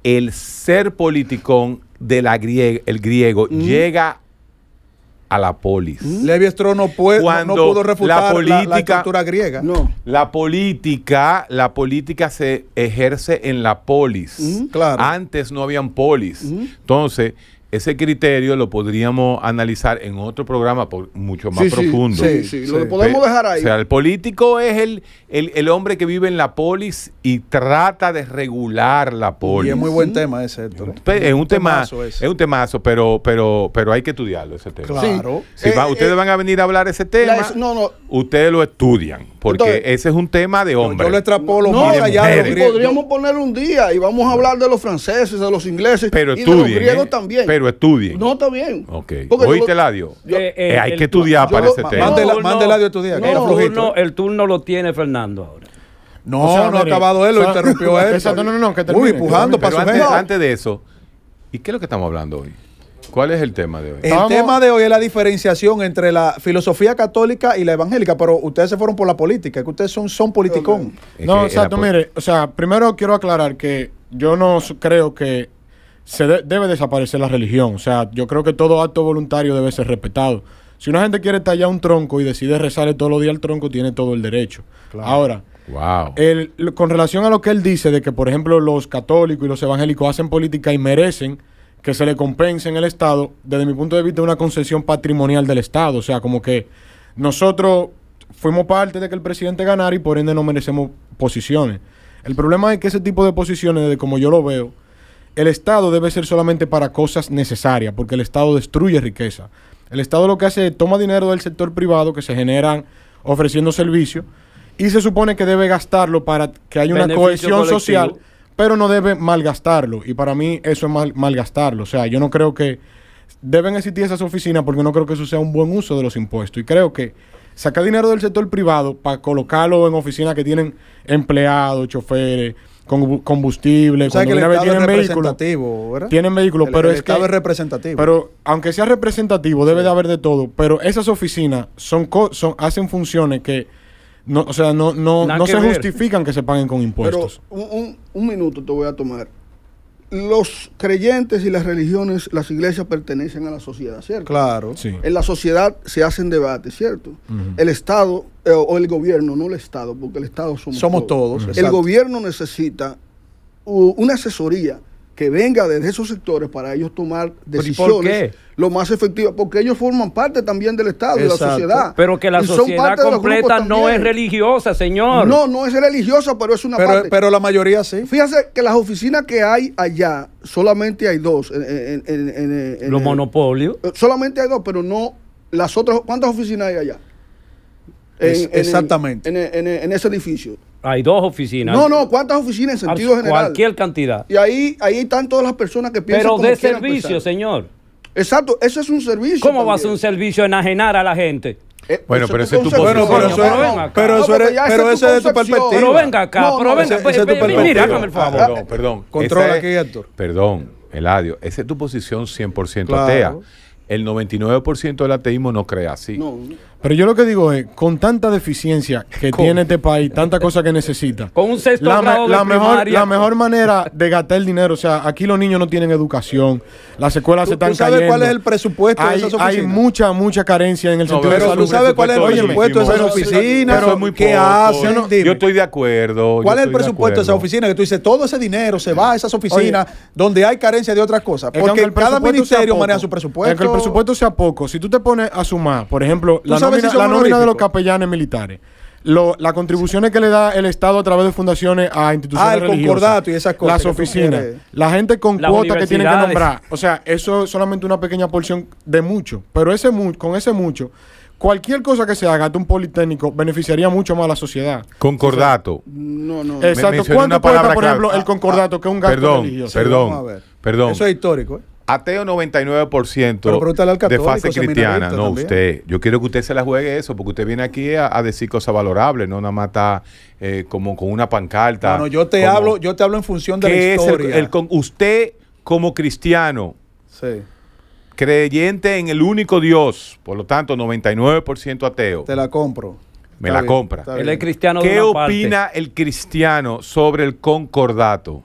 [SPEAKER 1] el ser politicón del el griego mm. llega a la polis. Mm. Levi no, puede, no, pudo refutar la, política,
[SPEAKER 3] cultura griega.
[SPEAKER 1] La política, la política se ejerce en la polis. Mm. Claro. Antes no habían polis. Entonces, ese criterio lo podríamos analizar en otro programa por mucho más profundo. Sí, sí, lo podemos dejar ahí. O sea, el político es el, el, hombre que vive en la polis y trata de regular la polis. Y es muy buen
[SPEAKER 2] tema ese, Es, un, tema, es
[SPEAKER 1] un temazo, pero, pero, pero hay que estudiarlo ese tema. Claro. Si eh, ustedes eh, van a venir a hablar ese tema, no, no. ustedes lo estudian, porque ese es un tema de hombre. Yo le Podríamos
[SPEAKER 3] poner un día y vamos a hablar de los franceses, de los ingleses y de los griegos ¿eh? también pero estudien. No, está bien. Ok. ¿Oíste, eh, eh, eh, el audio hay que estudiar para este ese tema. el adio a estudiar.
[SPEAKER 1] No,
[SPEAKER 4] el, turno, lo tiene Fernando ahora.
[SPEAKER 1] No, no, ha acabado
[SPEAKER 5] él, lo interrumpió él. no, no, no, que Uy, empujando para antes, antes
[SPEAKER 1] de eso, ¿y qué es lo que estamos hablando hoy? ¿Cuál es el tema de hoy?
[SPEAKER 2] El tema de hoy es la diferenciación entre la filosofía católica y la evangélica, pero ustedes se fueron por la política, que ustedes son, son politicón.
[SPEAKER 1] No, exacto sea,
[SPEAKER 5] mire, o sea, primero quiero aclarar que yo no creo que se debe desaparecer la religión. O sea, yo creo que todo acto voluntario debe ser respetado. Si una gente quiere tallar un tronco y decide rezarle todos los días al tronco, tiene todo el derecho. Ahora, con relación a lo que él dice de que, por ejemplo, los católicos y los evangélicos hacen política y merecen que se le compense en el Estado, desde mi punto de vista, una concesión patrimonial del Estado. O sea, como que nosotros fuimos parte de que el presidente ganara y por ende no merecemos posiciones. El problema es que ese tipo de posiciones, de como yo lo veo, el Estado debe ser solamente para cosas necesarias, porque el Estado destruye riqueza. El Estado lo que hace es toma dinero del sector privado que se generan ofreciendo servicios y se supone que debe gastarlo para que haya una cohesión social, pero no debe malgastarlo. Y para mí eso es malgastarlo. O sea, yo no creo que deben existir esas oficinas porque no creo que eso sea un buen uso de los impuestos. Y creo que sacar dinero del sector privado para colocarlo en oficinas que tienen empleados, choferes con combustible. cuando tienen vehículos,
[SPEAKER 2] tienen pero es que, representativo. Pero
[SPEAKER 5] aunque sea representativo, debe de haber de todo. Pero esas oficinas son, son hacen funciones que no, o sea, no, no, no se justifican que se paguen con impuestos.
[SPEAKER 3] Pero un, un minuto te voy a tomar los creyentes y las religiones, las iglesias pertenecen a la sociedad, ¿cierto?
[SPEAKER 5] Claro. Sí. En
[SPEAKER 3] la sociedad se hacen debates, ¿cierto? El Estado eh, o el gobierno, no el Estado, porque el Estado somos, somos todos. El gobierno necesita una asesoría que venga desde esos sectores para ellos tomar decisiones lo más efectivas, porque ellos forman parte también del Estado, de la sociedad. Pero que la sociedad completa no es
[SPEAKER 2] religiosa, señor. No,
[SPEAKER 3] no es religiosa, pero es una pero, parte.
[SPEAKER 2] Pero la mayoría sí.
[SPEAKER 3] Fíjese que las oficinas que hay allá, solamente hay dos. Los monopolios. Eh, solamente hay dos, pero no las otras. ¿Cuántas oficinas hay allá?
[SPEAKER 4] Exactamente.
[SPEAKER 3] En, en, en, ese edificio.
[SPEAKER 4] Hay dos oficinas. No,
[SPEAKER 3] no, ¿cuántas oficinas en sentido general? Cualquier cantidad. Y ahí, ahí están todas las personas que piensan. Pero de servicio,
[SPEAKER 4] señor. Exacto, eso es un servicio. ¿Cómo va a ser un servicio enajenar a la gente? Eh,
[SPEAKER 1] bueno, pero ese es tu posición. pero eso, pero, es tu perspectiva. Pero venga acá, no, pero venga. Ese, ese es tu mira, hágame el favor. perdón, perdón. Controla aquí, Héctor. Perdón, Eladio. Esa es tu posición 100% atea. El 99% del ateísmo no cree así. No. Pero yo lo que digo es, con
[SPEAKER 5] tanta deficiencia que tiene este país, tanta cosa que necesita. Con un sexto la, la mejor, La mejor manera de gastar el dinero, o sea, aquí los niños no tienen educación, las escuelas se están ¿tú sabes cuál es el presupuesto hay, Hay mucha, mucha carencia en el
[SPEAKER 2] sector de salud. ¿Tú sabes cuál es el presupuesto de esas oficinas? muy ¿Qué
[SPEAKER 1] yo estoy de acuerdo. ¿Cuál es el presupuesto de, esas
[SPEAKER 2] oficinas? Que tú dices, todo ese dinero se va a esas oficinas donde hay carencia de otras cosas. Porque cada ministerio maneja su presupuesto. Que el
[SPEAKER 5] presupuesto sea poco. Si tú te pones a sumar, por ejemplo, la la nómina de los capellanes militares. las contribuciones que le da el Estado a través de fundaciones a instituciones ah, el concordato y esas cosas. Las oficinas, la gente con cuotas que tiene que nombrar. O sea, eso es solamente una pequeña porción de mucho. Pero ese con ese mucho, cualquier cosa que se haga de un politécnico beneficiaría mucho más a la sociedad.
[SPEAKER 1] Concordato. no, no. Exacto. ¿Cuánto cuesta, por ejemplo, el ah,
[SPEAKER 5] concordato, ah, que es un gasto perdón, religioso? Perdón, perdón. Eso es histórico, ¿eh?
[SPEAKER 1] Ateo 99% de fase cristiana. No, usted. Yo quiero que usted se la juegue eso, porque usted viene aquí a, decir cosas valorables, no nada más está eh, como con una pancarta. Bueno, yo te hablo,
[SPEAKER 2] yo te hablo en función de la historia. el,
[SPEAKER 1] usted como cristiano, creyente en el único Dios, por lo tanto 99% ateo. Te la
[SPEAKER 2] compro. Me la compra. Él es cristiano. ¿Qué opina
[SPEAKER 1] el cristiano sobre el concordato?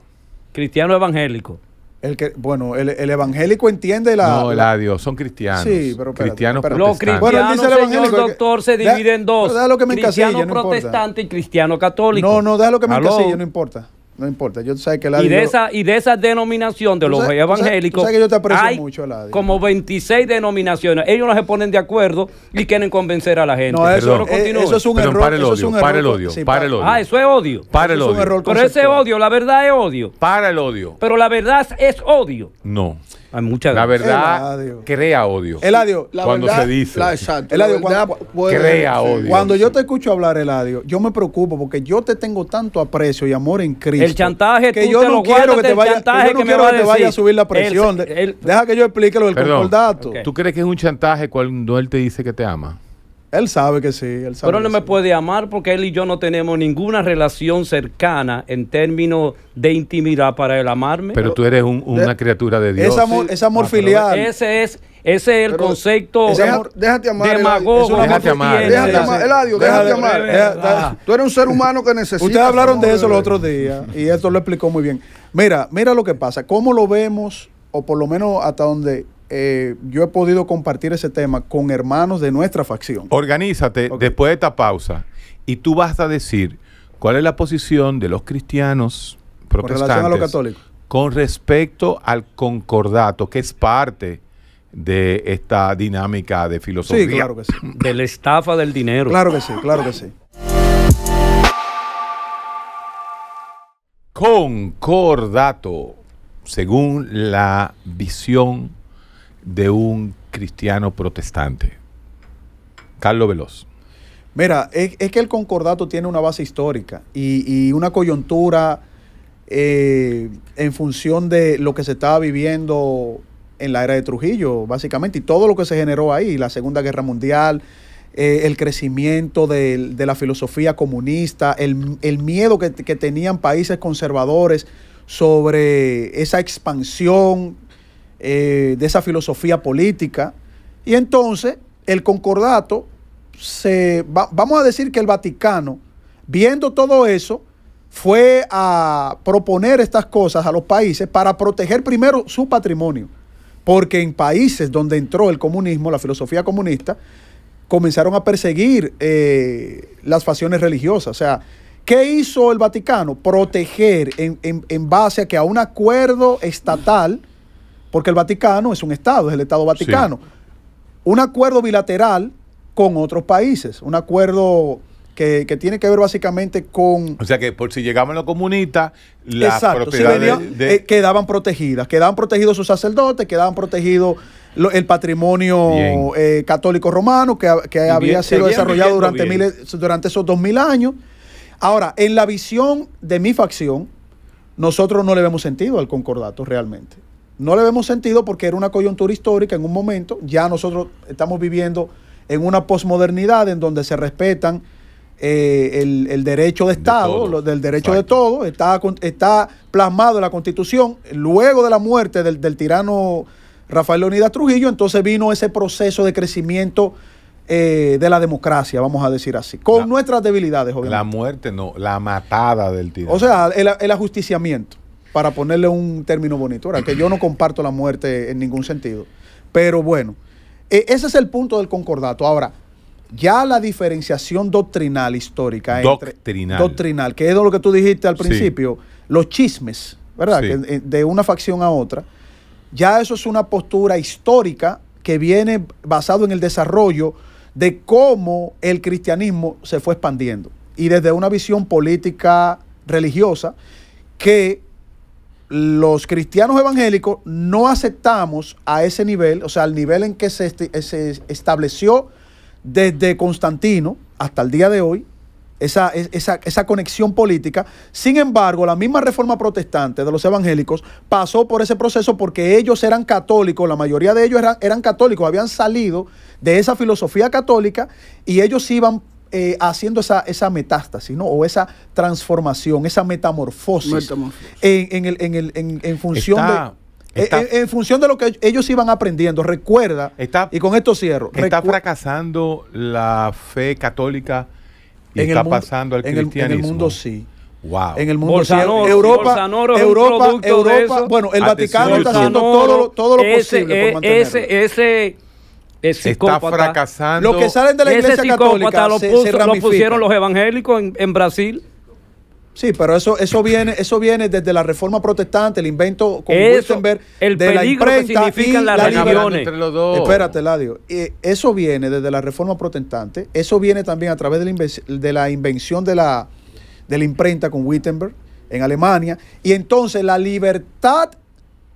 [SPEAKER 1] Cristiano evangélico.
[SPEAKER 2] El que, bueno, el, el evangélico entiende la. No, la,
[SPEAKER 1] Dios, son cristianos. Sí, pero. cristianos pero, Los cristianos, el señor doctor, eh, se dividen en dos. Cristiano protestante
[SPEAKER 4] y cristiano católico. No, no, lo que me encasille, no
[SPEAKER 2] importa. No importa, yo sé que la y de esa
[SPEAKER 4] Y de esa denominación de los evangélicos, que yo te hay mucho, como 26 denominaciones. Ellos no se ponen de acuerdo y quieren convencer a la gente. No, eso, eh, eso
[SPEAKER 1] es un error. Para el odio, para el odio, para, el odio. Ah,
[SPEAKER 4] eso es odio.
[SPEAKER 1] Para el odio. Pero ese
[SPEAKER 4] odio, la verdad es odio. Para el odio. Pero la verdad es odio.
[SPEAKER 1] No. Hay La verdad crea odio. cuando se dice. cuando, crea odio. Cuando
[SPEAKER 2] yo te escucho hablar, Eladio, yo me preocupo porque yo te tengo tanto aprecio y amor en Cristo. El chantaje que yo te no quiero que te vaya, chantaje yo no quiero que te a subir la presión. Deja que yo explique lo del Perdón, ¿Tú
[SPEAKER 1] crees que es un chantaje cuando él te dice que te ama? Él sabe que sí. Él sabe pero no me
[SPEAKER 4] puede amar porque él y yo no tenemos ninguna relación cercana en términos de intimidad para él amarme. Pero
[SPEAKER 1] tú eres una criatura de Dios.
[SPEAKER 4] Es amor, ah, filial. Ese es, ese es el concepto de amor, déjate amar, Déjate amar. Déjate amar.
[SPEAKER 3] déjate, amar. Ah. Tú eres un ser humano que necesita. Ustedes hablaron de eso los otros días
[SPEAKER 2] y esto lo explicó muy bien. Mira, mira lo que pasa. ¿Cómo lo vemos? O por lo menos hasta donde eh, yo he podido compartir ese tema con hermanos de nuestra facción.
[SPEAKER 1] Organízate después de esta pausa y tú vas a decir cuál es la posición de los cristianos protestantes con, con respecto al concordato, que es parte de esta dinámica de filosofía. Sí, claro que
[SPEAKER 4] sí. De la estafa del dinero. Claro que sí, claro que
[SPEAKER 2] sí.
[SPEAKER 1] Concordato, según la visión de un cristiano protestante? Carlos Veloz.
[SPEAKER 2] Mira, es, que el concordato tiene una base histórica y, una coyuntura eh, en función de lo que se estaba viviendo en la era de Trujillo, básicamente, y todo lo que se generó ahí, la Segunda Guerra Mundial, eh, el crecimiento de, de, la filosofía comunista, el, el miedo que, que, tenían países conservadores sobre esa expansión eh, de esa filosofía política. Y entonces el concordato, se, vamos a decir que el Vaticano, viendo todo eso, fue a proponer estas cosas a los países para proteger primero su patrimonio. Porque en países donde entró el comunismo, la filosofía comunista, comenzaron a perseguir eh, las facciones religiosas. O sea, ¿qué hizo el Vaticano? Proteger en base a que a un acuerdo estatal porque el Vaticano es un Estado, es el Estado Vaticano. Un acuerdo bilateral con otros países, un acuerdo que, tiene que ver básicamente con...
[SPEAKER 1] O sea que por si llegaban los comunistas, las propiedades de, eh,
[SPEAKER 2] quedaban protegidas, quedaban protegidos sus sacerdotes, quedaban protegidos el patrimonio eh, católico romano que, había sido desarrollado durante, miles, durante esos dos mil años. Ahora, en la visión de mi facción, nosotros no le vemos sentido al concordato realmente no le vemos sentido porque era una coyuntura histórica en un momento, ya nosotros estamos viviendo en una posmodernidad en donde se respetan eh, el, derecho de Estado, el del derecho de todo, está, está plasmado en la Constitución. Luego de la muerte del, tirano Rafael Leonidas Trujillo, entonces vino ese proceso de crecimiento eh, de la democracia, vamos a decir así, con nuestras debilidades, obviamente. La
[SPEAKER 1] muerte no, la matada del tirano.
[SPEAKER 2] O sea, el, el ajusticiamiento para ponerle un término bonito, ¿verdad? que yo no comparto la muerte en ningún sentido. Pero bueno, e, ese es el punto del concordato. Ahora, ya la diferenciación doctrinal histórica. Doctrinal. doctrinal, que es lo que tú dijiste al principio, los chismes, ¿verdad? Eh, de una facción a otra. Ya eso es una postura histórica que viene basado en el desarrollo de cómo el cristianismo se fue expandiendo. Y desde una visión política religiosa que los cristianos evangélicos no aceptamos a ese nivel, o sea, al nivel en que se, se estableció desde Constantino hasta el día de hoy, esa, esa, conexión política. Sin embargo, la misma reforma protestante de los evangélicos pasó por ese proceso porque ellos eran católicos, la mayoría de ellos eran católicos, habían salido de esa filosofía católica y ellos iban eh, haciendo esa, esa metástasis, ¿no? O esa transformación, esa metamorfosis. En, en, el, en, el, en, función de. Eh, en, función de lo que ellos iban aprendiendo, recuerda,
[SPEAKER 1] está, y con esto cierro. Está fracasando la fe católica y está pasando al cristianismo. en el mundo sí. Wow. En el mundo sí. Europa, Europa, Europa, bueno, el ah, Vaticano está haciendo todo, todo lo posible por e, mantenerlo. ese
[SPEAKER 4] Está fracasando. Los que salen de la iglesia católica lo, lo pusieron los
[SPEAKER 2] evangélicos en, Brasil. Sí, pero eso, eso viene, eso viene desde la reforma protestante, el invento con Wittenberg, el de la imprenta que y las la religiones. Espérate, Ladio. Eh, eso viene desde la reforma protestante, eso viene también a través de la, invención de la, invención de la, de la imprenta con Wittenberg en Alemania. Y entonces la libertad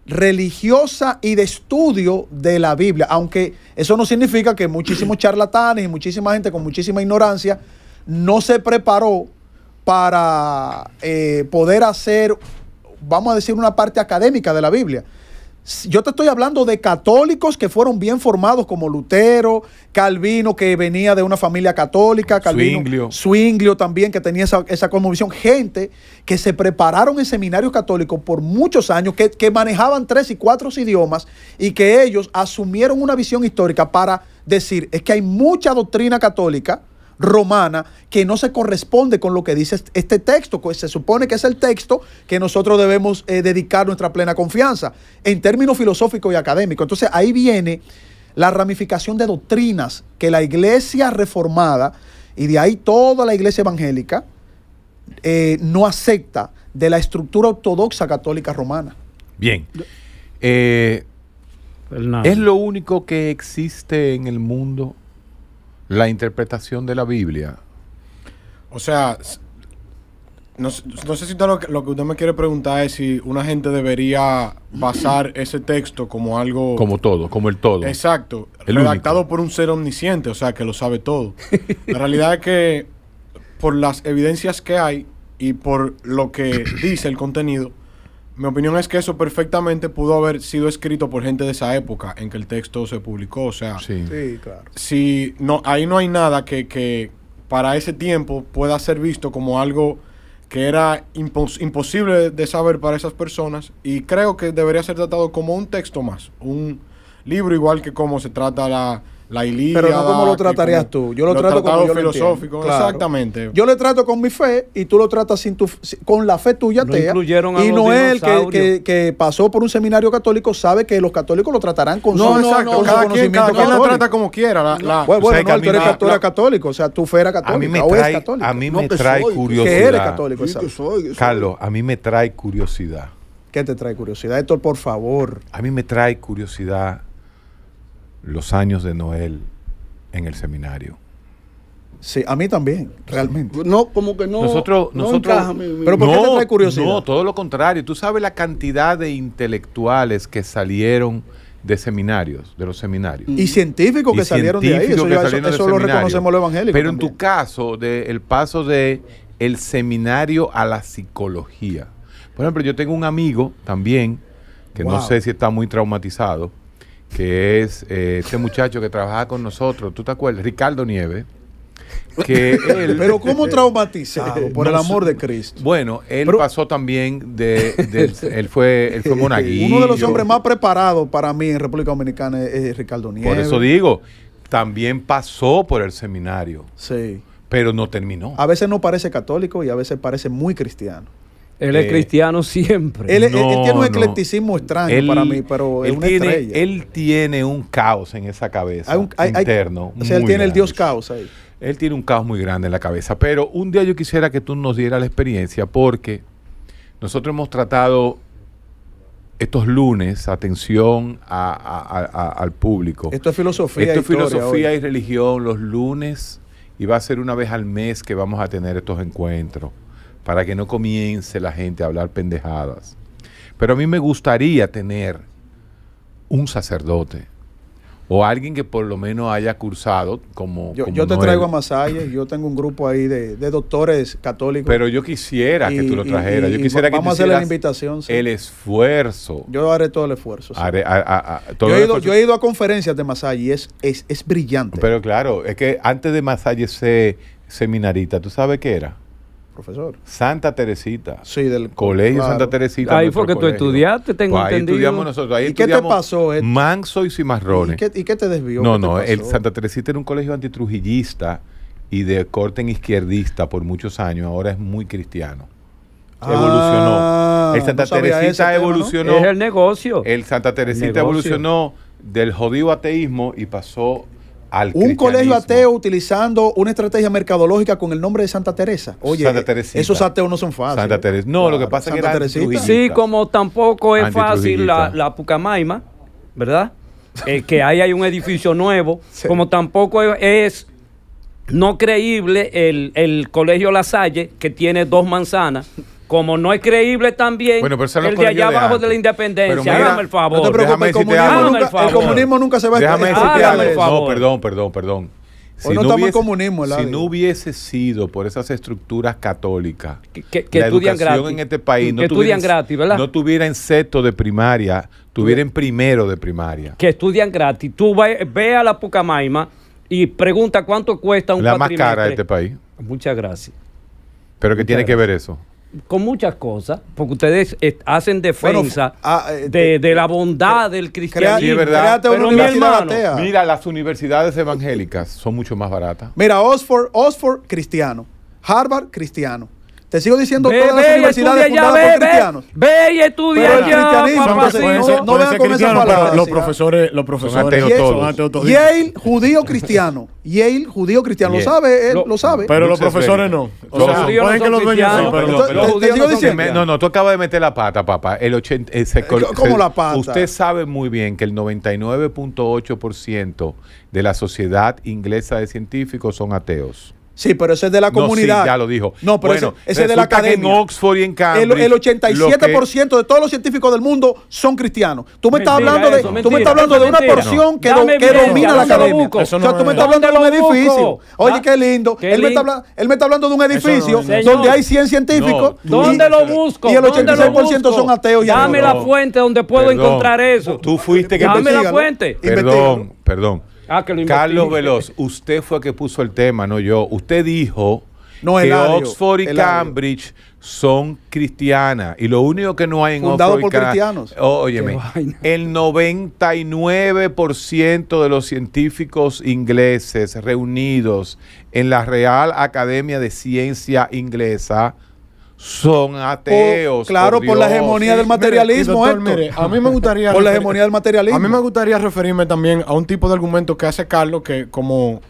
[SPEAKER 2] religiosa y de estudio de la Biblia, aunque eso no significa que muchísimos charlatanes y muchísima gente con muchísima ignorancia no se preparó para eh, poder hacer, vamos a decir, una parte académica de la Biblia. Yo te estoy hablando de católicos que fueron bien formados como Lutero, Calvino que venía de una familia católica, Calvino, swinglio también que tenía esa, esa conmovisión, gente que se prepararon en seminarios católicos por muchos años, que, que manejaban tres y cuatro idiomas y que ellos asumieron una visión histórica para decir, es que hay mucha doctrina católica romana que no se corresponde con lo que dice este texto, pues se supone que es el texto que nosotros debemos eh, dedicar nuestra plena confianza en términos filosóficos y académicos. Entonces ahí viene la ramificación de doctrinas que la iglesia reformada y de ahí toda la iglesia evangélica eh, no acepta de la estructura ortodoxa
[SPEAKER 1] católica romana. Bien. Eh, es lo único que existe en el mundo la interpretación de la Biblia.
[SPEAKER 5] O sea, no, sé si lo, que usted me quiere preguntar es si una gente debería basar ese texto como algo... Como
[SPEAKER 1] todo, como el todo.
[SPEAKER 5] Exacto. El redactado por un ser omnisciente, o sea, que lo sabe todo. la realidad es que por las evidencias que hay y por lo que dice el contenido, mi opinión es que eso perfectamente pudo haber sido escrito por gente de esa época en que el texto se publicó. O sea, sí. claro. si no, ahí no hay nada que, para ese tiempo pueda ser visto como algo que era imposible de saber para esas personas y creo que debería ser tratado como un texto más, un libro igual que como se trata la la ilícita. Pero no como lo tratarías tú. Yo lo, trato como yo filosófico, exactamente.
[SPEAKER 2] Yo le trato con mi fe y tú lo tratas sin tu, con la fe tuya. tea, y Noel, que, que, que, pasó por un seminario católico, sabe que los católicos lo tratarán con no, exacto, cada, quien, cada quien, lo trata
[SPEAKER 5] como quiera. La,
[SPEAKER 2] bueno, bueno tú eres católico, o sea, tu fe católico A mí me trae, A mí me trae curiosidad. eres católico,
[SPEAKER 1] Carlos, a mí me trae curiosidad. ¿Qué te trae curiosidad, Héctor? Por favor. A mí me trae curiosidad los años de Noel en el seminario. Sí, a mí también, realmente. No, como que no. Nosotros, no nosotros. Pero No, todo lo contrario. Tú sabes la cantidad de intelectuales que salieron de seminarios, de los seminarios. Y científicos que salieron de ahí. Eso, lo reconocemos los evangélicos. Pero en tu caso, de, el paso de el seminario a la psicología. Por ejemplo, yo tengo un amigo también que no sé si está muy traumatizado, que es eh, este muchacho que trabaja con nosotros, ¿tú te acuerdas? Ricardo Nieves. Que él, Pero ¿cómo
[SPEAKER 2] traumatizado? Por el amor
[SPEAKER 1] de Cristo. Bueno, él pasó también de, él fue él monaguillo. Uno de los hombres
[SPEAKER 2] más preparados para mí en República Dominicana es, es Ricardo Nieves. Por eso
[SPEAKER 1] digo, también pasó por el seminario. Sí pero no terminó. A
[SPEAKER 2] veces no parece católico y a veces parece muy cristiano. Él es eh,
[SPEAKER 1] cristiano siempre. Él, tiene un eclecticismo extraño para mí, pero él una tiene, Él tiene un caos en esa cabeza interno. o sea, él tiene el Dios caos ahí. Él tiene un caos muy grande en la cabeza. Pero un día yo quisiera que tú nos dieras la experiencia porque nosotros hemos tratado estos lunes, atención al público. Esto es filosofía. Esto e es filosofía y religión los lunes y va a ser una vez al mes que vamos a tener estos encuentros para que no comience la gente a hablar pendejadas. Pero a mí me gustaría tener un sacerdote o alguien que por lo menos haya cursado como... Yo, te traigo a
[SPEAKER 2] Masaya, yo tengo un grupo ahí de, doctores católicos. Pero
[SPEAKER 1] yo quisiera que tú lo trajeras, yo quisiera que Vamos a hacer la invitación. El esfuerzo. Yo haré todo el esfuerzo. yo, he ido, yo, he ido, a conferencias de Masaya y es, es, es brillante. Pero claro, es que antes de Masaya ese eh, seminarita, ¿tú sabes qué era? profesor. Santa Teresita. Sí, del Colegio Santa Teresita. Ahí fue que tú estudiaste, tengo pues entendido. ahí estudiamos nosotros. ¿Y qué te pasó? Eh, manso y Cimarrones.
[SPEAKER 2] ¿Y qué, te desvió? No, no, el Santa
[SPEAKER 1] Teresita era un colegio antitrujillista y de corte en izquierdista por muchos años. Ahora es muy cristiano. Ah, evolucionó. el Santa Teresita evolucionó. Es el negocio. El Santa Teresita evolucionó del jodido ateísmo y pasó un colegio
[SPEAKER 2] ateo utilizando una estrategia mercadológica con el nombre de Santa Teresa.
[SPEAKER 1] Oye, esos
[SPEAKER 2] ateos no son fáciles. No, lo que pasa es que era Sí, como
[SPEAKER 4] tampoco es fácil la, la Pucamaima, ¿verdad? Eh, que ahí hay un edificio nuevo, como tampoco es no creíble el, el colegio La Salle, que tiene dos manzanas como no es creíble también el de allá abajo de, la independencia. hágame el favor. No te preocupes, el comunismo, nunca,
[SPEAKER 1] comunismo, nunca, se va a Déjame No, perdón, perdón, perdón. Pues si, no, hubiese, sido por esas estructuras católicas, que, que, la gratis, en este país no, tuvieran, gratis, no tuviera sexto de primaria, tuvieran primero de primaria. Que estudian gratis. Tú ve, a la Pucamaima y pregunta cuánto cuesta un La más cara de este país. Muchas gracias. Pero ¿qué tiene que ver eso?
[SPEAKER 4] con muchas cosas, porque ustedes eh, hacen
[SPEAKER 2] defensa ah, eh, eh, de, la bondad del cristianismo. Crea,
[SPEAKER 1] Mira, las universidades evangélicas son mucho más baratas.
[SPEAKER 2] Mira, Oxford, Oxford, cristiano. Harvard, cristiano. Te sigo diciendo todas las universidades fundadas ve, por cristianos. Ve, y
[SPEAKER 5] estudia no, no vean con esas palabras. Los profesores, los profesores son
[SPEAKER 2] ateos Yale, judío cristiano. Yale, judío cristiano. Lo sabe, él lo sabe. Pero los
[SPEAKER 1] profesores no. O sea, pueden que los dueños No, no, tú acabas de meter la pata, papá. El 80... Eh, ¿Cómo la pata? Usted sabe muy bien que el 99.8% de la sociedad inglesa de científicos son ateos. Sí, pero ese es de la comunidad. No, sí, ya lo dijo. No, pero bueno, ese, es de la academia. Que en Oxford y en Cambridge. El, 87%
[SPEAKER 2] de todos los científicos del mundo son cristianos. Tú me estás hablando de, tú me estás hablando de una porción que, que domina la academia. o sea, tú me estás hablando de un edificio. Oye, qué lindo. él, me está, él, me está, hablando de un edificio donde hay 100 científicos. ¿Dónde lo busco? Y el 86% son ateos.
[SPEAKER 4] Dame la fuente donde puedo encontrar eso.
[SPEAKER 1] Tú fuiste que Dame la fuente. Perdón, perdón. Ah, Carlos Veloz, usted fue el que puso el tema, no yo. Usted dijo no, que Oxford y Cambridge son cristianas. Y lo único que no hay en Oxford por cristianos. Oh, el 99% de los científicos ingleses reunidos en la Real Academia de Ciencia Inglesa son ateos. claro, por, la hegemonía del materialismo. a mí me gustaría. por la hegemonía del materialismo. A mí me gustaría referirme también a un tipo de
[SPEAKER 5] argumento que hace Carlos que, como.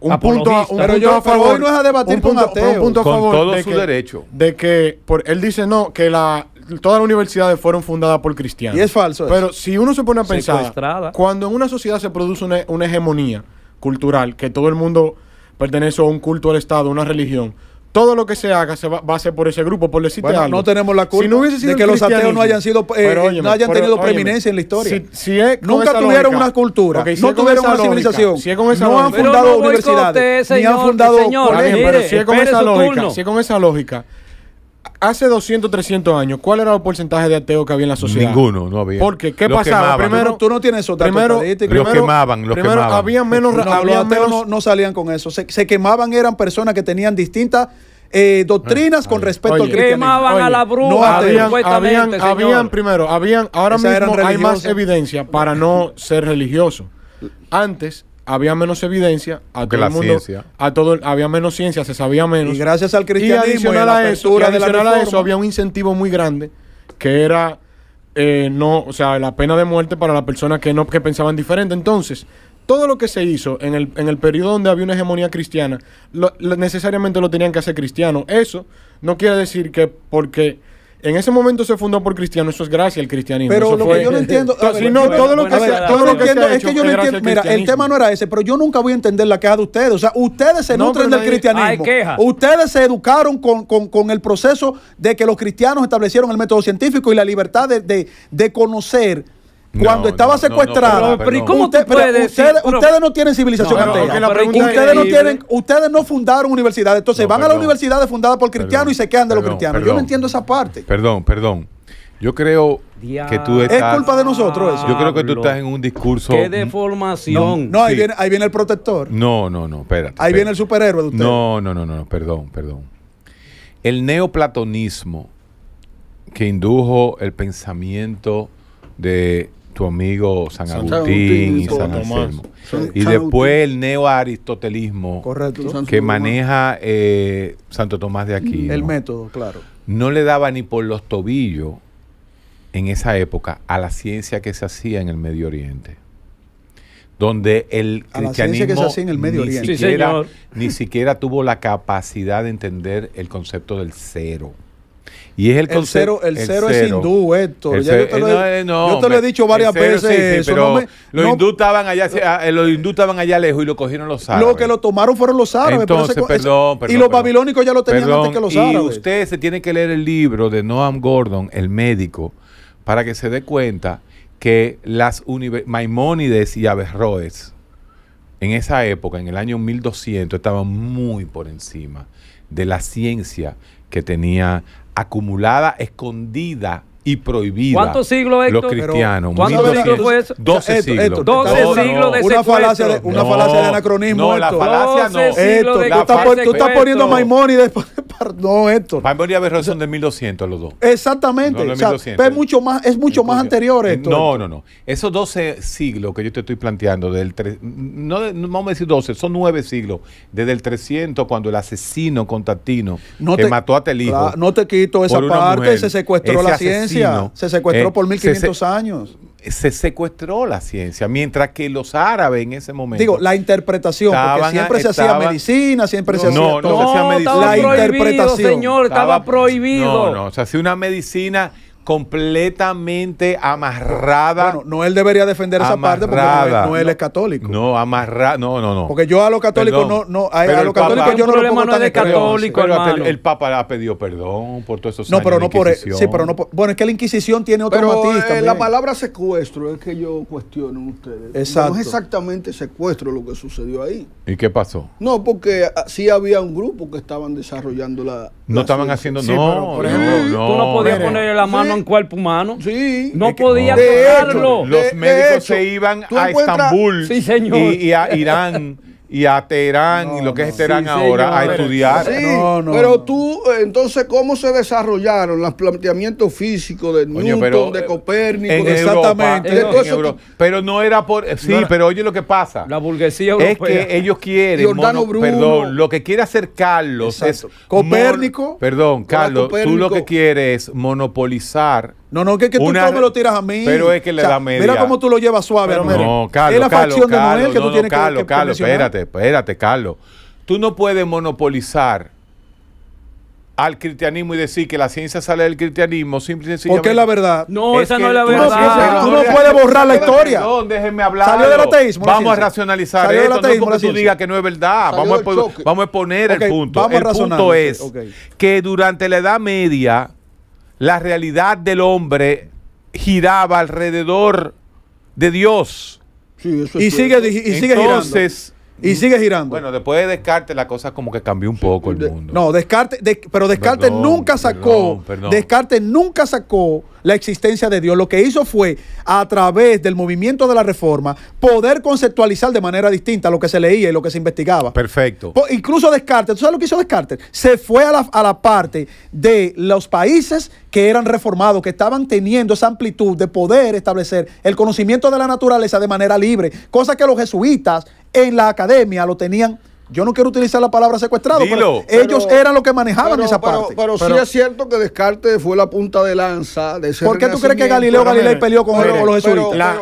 [SPEAKER 2] Un punto, a, un pero yo, a favor. no es a debatir un
[SPEAKER 5] punto, a con favor. todo su derecho. De que. Por, él dice, no, que la, todas las universidades fueron fundadas por cristianos. Y es falso. Pero si uno se pone a pensar. Cuando en una sociedad se produce una, una hegemonía cultural, que todo el mundo pertenece a un culto al Estado, a una religión todo lo que se haga se va, a ser por ese grupo, por decirte bueno, algo. No tenemos la culpa de que los ateos no hayan sido eh, eh, no hayan tenido preeminencia en la historia. Nunca tuvieron una cultura, no tuvieron una civilización. Si es con esa no han fundado universidades, ni han fundado colegios. Si es con esa lógica, si es con esa lógica hace 200, 300 años, ¿cuál era el porcentaje de ateos que había en la sociedad? Ninguno, no había. ¿Por qué? ¿Qué pasaba? Primero, tú no tienes eso. primero, primero, los quemaban, los
[SPEAKER 1] primero, Había
[SPEAKER 2] menos, los ateos no, salían con eso. Se, quemaban, eran personas que tenían distintas eh, doctrinas ah, con respecto al cristianismo. Quemaban a la bruja. No habían, habían,
[SPEAKER 5] primero, habían, ahora mismo hay más evidencia para no ser religioso. Antes había menos evidencia, a todo el mundo, había menos ciencia, se sabía menos. Y gracias al cristianismo y eso, había un incentivo muy grande que era eh, no, o sea, la pena de muerte para las personas que no que pensaban diferente. Entonces, todo lo que se hizo en el, en el periodo donde había una hegemonía cristiana, necesariamente lo tenían que hacer cristianos. Eso no quiere decir que porque en ese momento se fundó por cristianos, eso es gracia el cristianismo. Pero lo que yo no entiendo. todo lo que entiendo es que yo no entiendo. Mira, el tema
[SPEAKER 2] no era ese, pero yo nunca voy a entender la queja de ustedes. O sea, ustedes se nutren del no hay, queja. ustedes se educaron con, el proceso de que los cristianos establecieron el método científico y la libertad de, de, de conocer cuando estaba secuestrado. pero, cómo ustedes, no tienen civilización antigua. ustedes, no ustedes no fundaron universidades. Entonces van a las universidades fundadas por cristianos y se quedan de los cristianos. Yo no entiendo esa parte.
[SPEAKER 1] Perdón, perdón. Yo creo que tú estás. Es culpa de nosotros eso. Yo creo que tú estás en un discurso. ¡Qué
[SPEAKER 2] deformación! No, ahí, viene, el protector.
[SPEAKER 1] No, no, no, espérate. Ahí viene el superhéroe de usted. No, no, no, no, perdón, perdón. El neoplatonismo que indujo el pensamiento de tu amigo San, Agustín, y San Anselmo. y después el neoaristotelismo Correcto. que maneja eh, Santo Tomás de Aquino. El método, claro. No le daba ni por los tobillos en esa época a la ciencia que se hacía en el Medio Oriente. Donde el cristianismo ni siquiera tuvo la capacidad de entender el concepto del cero. Y es el, Cero, el, cero, es hindú, esto. Eh, yo te, lo, he, dicho varias veces. los, hindú estaban allá, lejos y lo cogieron los árabes. Lo que
[SPEAKER 2] lo tomaron fueron los árabes. Entonces, perdón, perdón, y los babilónicos ya lo tenían antes que los árabes. Y
[SPEAKER 1] usted se tiene que leer el libro de Noam Gordon, el médico, para que se dé cuenta que las Maimónides y Averroes en esa época, en el año 1200, estaban muy por encima de la ciencia que tenía acumulada, escondida y prohibida. ¿Cuántos siglos, Héctor? Los cristianos. ¿Cuántos siglos fue eso? 12 siglos. 12 siglos de una falacia de, una falacia de anacronismo. No, la falacia no. Héctor, de tú, estás, tú estás poniendo Maimoni
[SPEAKER 2] después. No,
[SPEAKER 1] Héctor. Maimoni Averroes son del 1200 los dos. Exactamente. es
[SPEAKER 2] mucho más, es mucho más anterior esto. No,
[SPEAKER 1] no, no. Esos 12 siglos que yo te estoy planteando, del no, vamos a decir 12, son 9 siglos. Desde el 300, cuando el asesino Contatino que te, mató a Telijo. no te
[SPEAKER 2] quito esa parte, se secuestró la ciencia se secuestró eh, por 1500
[SPEAKER 1] años. Se secuestró la ciencia, mientras que los árabes en ese momento. Digo, la interpretación, porque siempre se hacía medicina, siempre se hacía. No, no, se hacía medicina. La interpretación. Señor, estaba, estaba prohibido. No, no, se hacía una medicina completamente amarrada. no él debería defender esa parte porque no, él, es católico. No, amarrada, no, no, no. Porque yo a los católicos no, no, a, los yo no lo pongo no católico, el, Papa le ha pedido perdón por todos esos No, pero no por eso. pero
[SPEAKER 2] no bueno, es que la Inquisición
[SPEAKER 1] tiene otro pero, eh, la
[SPEAKER 3] palabra secuestro es que yo cuestiono a ustedes. Exacto. No es exactamente secuestro lo que sucedió ahí.
[SPEAKER 1] ¿Y qué pasó?
[SPEAKER 3] No, porque ah, sí había un grupo que estaban desarrollando la
[SPEAKER 1] no estaban haciendo. Sí, no, por ejemplo, no, no, Tú no podías poner ponerle
[SPEAKER 3] la mano en cuerpo
[SPEAKER 1] humano. Sí. No podías tocarlo. Los médicos se iban a Estambul sí, señor. y a Irán. y a Teherán y lo que es Teherán ahora a estudiar. Sí,
[SPEAKER 3] pero tú, eh, entonces, ¿cómo se desarrollaron los planteamientos físicos de Newton, de eh,
[SPEAKER 1] Copérnico? exactamente. Pero no era por... Eh, sí, pero oye lo que pasa. La burguesía europea. Es que ellos quieren... perdón, lo que quiere hacer Carlos es... Copérnico. perdón, Carlos, tú lo que quieres es monopolizar no, no, que, que tú no me lo tiras a mí. Pero es que le da media. Mira cómo tú
[SPEAKER 2] lo llevas suave. Pero, no, Carlos, es la Carlos, facción de Noel que no, tú Carlos, Carlos, espérate,
[SPEAKER 1] espérate, Carlos. Tú no puedes monopolizar al cristianismo y decir que la ciencia sale del cristianismo, simple y sencillamente. Porque es la
[SPEAKER 2] verdad. No, esa no es la verdad. Tú no, puedes borrar la historia.
[SPEAKER 1] No, déjenme hablar. Salió del ateísmo. Vamos a racionalizar Salió esto. Ateísmo, no tú digas que no es verdad. Vamos a, vamos exponer el punto. el punto es que durante la Edad Media la realidad del hombre giraba alrededor de Dios. y, sigue, girando. Y mm. sigue girando. Bueno, después de Descartes la cosa como que cambió un poco el mundo.
[SPEAKER 2] No, Descartes, pero Descartes nunca sacó, nunca sacó la existencia de Dios. Lo que hizo fue, a través del movimiento de la reforma, poder conceptualizar de manera distinta lo que se leía y lo que se investigaba.
[SPEAKER 1] Perfecto.
[SPEAKER 2] incluso Descartes, ¿tú sabes lo que hizo Descartes? Se fue a la, a la parte de los países que eran reformados, que estaban teniendo esa amplitud de poder establecer el conocimiento de la naturaleza de manera libre, cosa que los jesuitas en la academia lo tenían yo no quiero utilizar la palabra secuestrado, pero ellos
[SPEAKER 3] eran los que manejaban esa parte. Pero, sí es cierto que Descartes fue la punta de lanza de ¿Por qué tú crees que Galileo Galilei peleó con los jesuitas?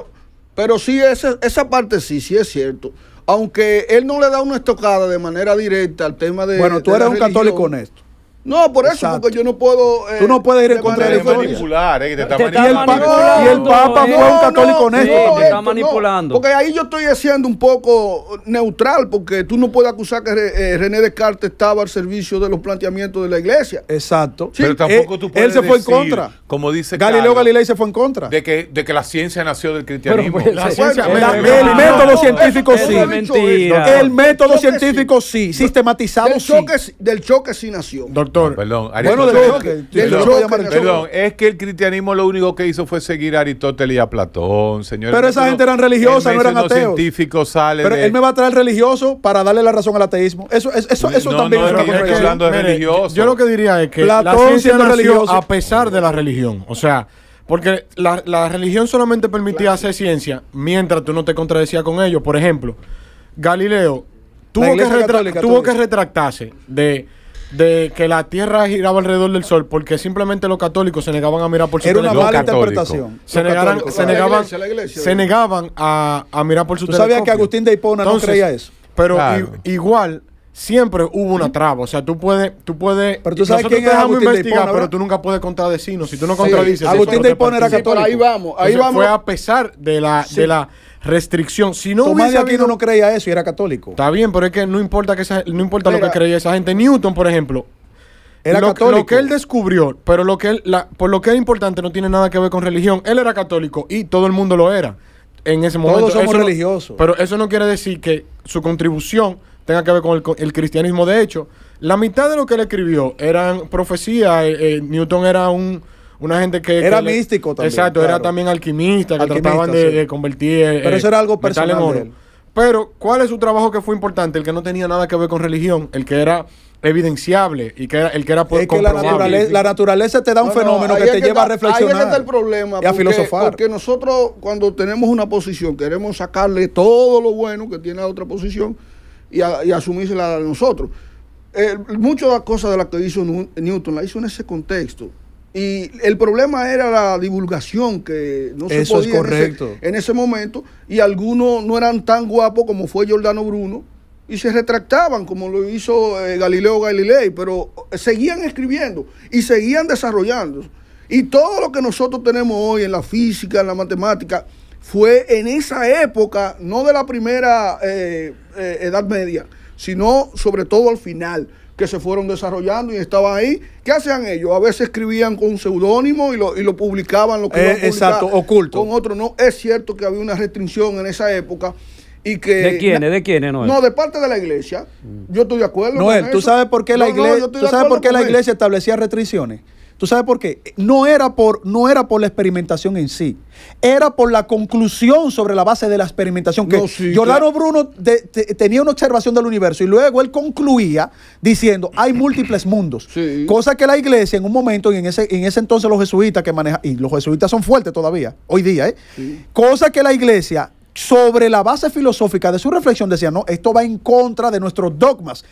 [SPEAKER 3] Pero, sí, esa, esa parte sí, sí es cierto. Aunque él no le da una estocada de manera directa al tema de. Bueno, tú eres un católico honesto. No, por eso, porque yo no puedo. Eh, Tú no puedes ir en contra de la eh,
[SPEAKER 1] manipulando. y
[SPEAKER 2] el Papa fue un católico con esto porque
[SPEAKER 3] ahí yo estoy siendo un poco neutral, porque tú no puedes acusar que eh, René Descartes estaba al servicio de los planteamientos de la iglesia. Exacto. Pero tampoco eh, tú puedes. Él se fue en contra.
[SPEAKER 1] Como dice Galileo Galilei se fue en contra. De que, de que la ciencia nació del pues, cristianismo. la ciencia, el, método
[SPEAKER 2] científico sí.
[SPEAKER 1] El
[SPEAKER 3] método científico sí. Sistematizado sí. Del choque sí nació
[SPEAKER 1] perdón, es que el cristianismo lo único que hizo fue seguir a Aristóteles y a Platón, señor. Pero esa gente eran religiosas, no eran ateos. Pero él me
[SPEAKER 2] va a traer religioso para darle la razón al ateísmo. Eso eso también es
[SPEAKER 5] religioso. Yo lo que diría es que Platón siendo religioso a pesar de la religión, o sea, porque la, religión solamente permitía hacer ciencia mientras tú no te contradecías con ellos. Por ejemplo, Galileo tuvo, que, tuvo que retractarse de de que la tierra giraba alrededor del sol porque simplemente los católicos se negaban a mirar por su Era Era una mala interpretación. Se, negaban, se negaban a, a, mirar por su ¿Tú que Agustín de Hipona no creía eso? Pero igual siempre hubo una traba. O sea, tú puedes, tú puedes. Pero tú sabes quién es Agustín investigar, pero tú nunca puedes contradecirnos. Si tú no contradices, Agustín era católico. Ahí vamos, ahí vamos. Fue a pesar de la, de la restricción. Si no Tomás de no creía eso y era católico. Está bien, pero es que no importa que no importa lo que creía esa gente. Newton, por ejemplo. Era lo, católico. Lo que él descubrió, pero lo que por lo que es importante no tiene nada que ver con religión. Él era católico y todo el mundo lo era en ese momento. Todos somos religiosos. pero eso no quiere decir que su contribución tenga que ver con el, cristianismo. De hecho, la mitad de lo que él escribió eran profecías. Eh, eh, Newton era un, una gente que... Era místico también. Exacto, era también alquimista, que trataban de, convertir... Eh, Pero eso era algo personal Pero, ¿cuál es su trabajo que fue importante? El que no tenía nada que ver con religión, el que era evidenciable y que era, el que era por la naturaleza, te da un fenómeno que te lleva a reflexionar. Ahí está el
[SPEAKER 3] problema. Y a filosofar. Porque nosotros, cuando tenemos una posición, queremos sacarle todo lo bueno que tiene la otra posición y, asumirse la eh, de nosotros. muchas cosas de las que hizo Newton la hizo en ese contexto. Y el problema era la divulgación que no se podía En, ese, momento y algunos no eran tan guapos como fue Giordano Bruno y se retractaban como lo hizo eh, Galileo Galilei, pero eh, seguían escribiendo y seguían desarrollando. Y todo lo que nosotros tenemos hoy en la física, en la matemática, fue en esa época, no de la primera eh, eh, Edad Media, sino sobre todo al final, que se fueron desarrollando y estaban ahí. ¿Qué hacían ellos? A veces escribían con seudónimo y lo, y lo publicaban, lo que eh, Exacto, oculto. Con otro, no. Es cierto que había una restricción en esa época. Y que, ¿De quiénes? ¿De quién Noel? No, de parte de la iglesia. Yo estoy de acuerdo. ¿tú sabes por qué la iglesia, ¿tú sabes por qué la iglesia
[SPEAKER 2] establecía restricciones? ¿Tú sabes por qué? No era por, no era por la experimentación en sí, era por la conclusión sobre la base de la experimentación. Que Bruno tenía una observación del universo y luego él concluía diciendo, hay múltiples mundos. Cosa que la iglesia en un momento, y en ese, en ese entonces los jesuitas que manejan, y los jesuitas son fuertes todavía, hoy día, ¿eh? Cosa que la iglesia sobre la base filosófica de su reflexión decía, no, esto va en contra de nuestros dogmas,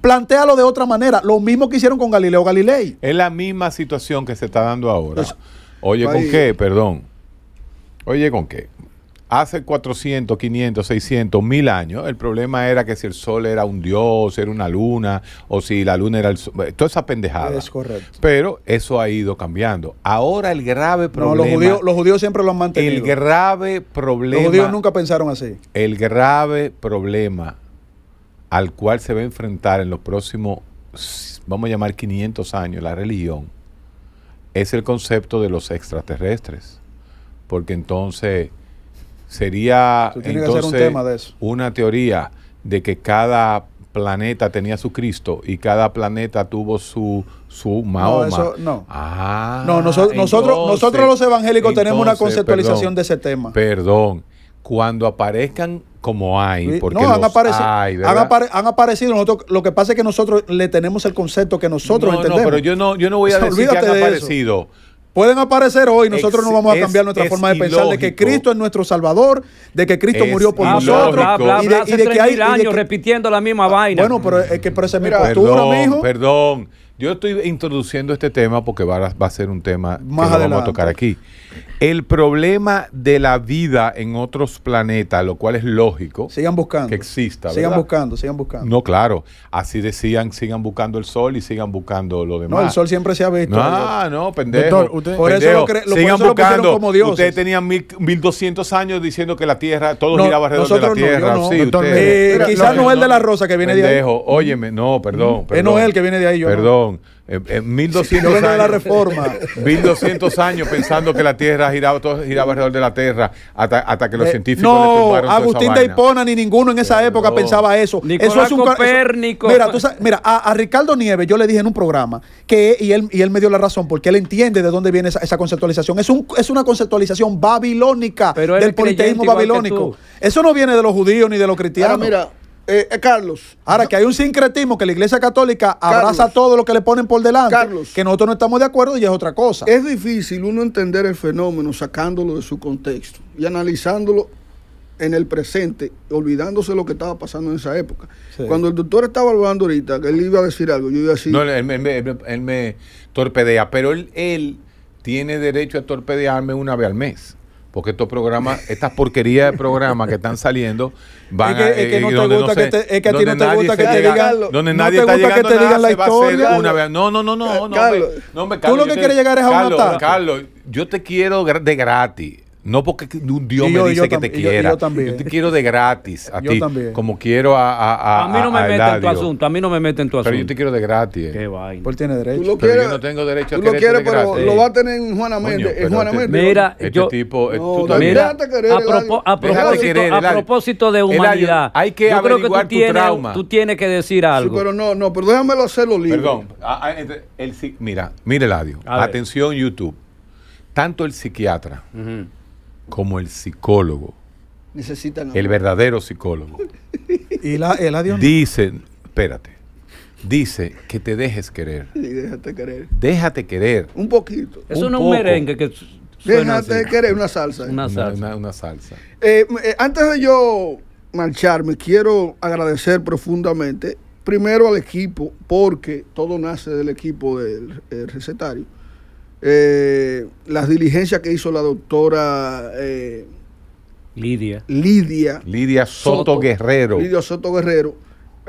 [SPEAKER 2] plantealo de otra manera. Lo mismo que hicieron con Galileo Galilei.
[SPEAKER 1] Es la misma situación que se está dando ahora. Pues, Oye, ¿con qué? Perdón. Oye, ¿con qué? Hace 400, 500, 600, 1000 años, el problema era que si el sol era un dios, era una luna, o si la luna era el sol. Eh, toda esa pendejada.
[SPEAKER 2] Es correcto.
[SPEAKER 1] Pero eso ha ido cambiando. Ahora el grave problema. No, los, judíos, los
[SPEAKER 2] judíos siempre lo han mantenido. El grave
[SPEAKER 1] problema. Los judíos nunca
[SPEAKER 2] pensaron así.
[SPEAKER 1] El grave problema al cual se va a enfrentar en los próximos, vamos a llamar 500 años, la religión, es el concepto de los extraterrestres. Porque entonces sería entonces, una teoría de que cada planeta tenía su Cristo y cada planeta tuvo su, su Mahoma. No, eso, no. Ah, nosotros, nosotros los evangélicos tenemos una conceptualización de ese tema. Perdón, cuando aparezcan como hay. Porque no, han, aparecido,
[SPEAKER 2] han, aparecido. Nosotros, lo que pasa es que nosotros le tenemos el concepto que nosotros entendemos. No, pero yo no, yo no voy a decir que han aparecido. Pueden aparecer hoy, nosotros no vamos a cambiar nuestra forma de pensar de que Cristo es nuestro Salvador, de que Cristo murió por nosotros.
[SPEAKER 4] y de, que hay años repitiendo la misma ah, vaina Bueno, pero es que es postura,
[SPEAKER 1] Perdón, yo estoy introduciendo este tema porque va a, ser un tema que vamos a tocar aquí. El problema de la vida en otros planetas, lo cual es lógico. Sigan buscando. Que exista. ¿verdad? Sigan
[SPEAKER 2] buscando, sigan buscando.
[SPEAKER 1] No, claro. Así decían, sigan buscando el sol y sigan buscando lo demás. No, el sol siempre se ha visto. Ah, no, pendejo. por eso lo, creen. buscando. como dioses. Ustedes tenían 1200 años diciendo que la Tierra, todo giraba alrededor de la Tierra. No, eh, quizás no, es el de la Rosa que viene de ahí. Pendejo, óyeme, no, perdón. Es Noel que viene de ahí. Yo perdón. Eh, eh, en 1200 años. la reforma. 1200 años pensando que la Tierra giraba, todo alrededor de la Tierra hasta, que los eh, científicos no, Agustín de Hipona
[SPEAKER 2] ni ninguno en esa época pensaba eso. eso es un mira,
[SPEAKER 1] mira a, Ricardo Nieves
[SPEAKER 2] yo le dije en un programa que y él, y él me dio la razón porque él entiende de dónde viene esa, conceptualización. Es, es una conceptualización babilónica del politeísmo babilónico. Eso no viene de los judíos ni de los ah, cristianos. Eh, eh, Carlos. Ahora, que hay un sincretismo que la Iglesia Católica abraza
[SPEAKER 3] todo lo que le ponen por delante, que nosotros no estamos de acuerdo y es otra cosa. Es difícil uno entender el fenómeno sacándolo de su contexto y analizándolo en el presente, olvidándose lo que estaba pasando en esa época. Cuando el doctor estaba hablando ahorita, que él iba a decir algo, yo iba a decir... No,
[SPEAKER 1] él me, torpedea, pero él tiene derecho a torpedearme una vez al mes porque estos programas, estas porquerías de programas que están saliendo, van que, a. Eh, no te que es que no te gusta que te digan. nadie te está que te digan la historia. Una vez. No, no, no, no. no, tú lo que quieres llegar es a una Carlos, Carlos, yo te quiero de gratis. No porque Dios me dice que te quiera. Yo, también. yo, te quiero de gratis a ti. También. Como quiero a. A, a, a mí no me meten en tu asunto. A mí no me mete en tu asunto. Pero yo te quiero de gratis. Eh. Qué vaina. Él tiene derecho. yo no
[SPEAKER 3] tengo derecho
[SPEAKER 2] tú a Tú lo quieres, pero lo va a tener
[SPEAKER 3] en Juana
[SPEAKER 1] este Méndez.
[SPEAKER 4] Mira, este yo,
[SPEAKER 2] eh, tú
[SPEAKER 4] mira,
[SPEAKER 3] querer, a, a,
[SPEAKER 4] propósito, de
[SPEAKER 3] humanidad. hay que yo creo que tú tienes, trauma. Tú tienes que decir algo. Sí, pero no, no, pero déjamelo hacerlo libre. Perdón.
[SPEAKER 1] Este, mira, mire, adiós. Atención, YouTube. Tanto el psiquiatra como el psicólogo. Necesitan el verdadero psicólogo. y el Dice, espérate. Dice que te dejes querer.
[SPEAKER 3] déjate querer.
[SPEAKER 1] Déjate querer.
[SPEAKER 3] Un poquito. Eso no es un merengue
[SPEAKER 1] que Déjate querer, una salsa. Una salsa.
[SPEAKER 3] Eh, eh, antes de yo marcharme, quiero agradecer profundamente primero al equipo, porque todo nace del equipo del recetario eh, las diligencias que hizo la doctora eh, Lidia. Lidia.
[SPEAKER 1] Lidia Soto, Soto, Guerrero. Lidia
[SPEAKER 3] Soto Guerrero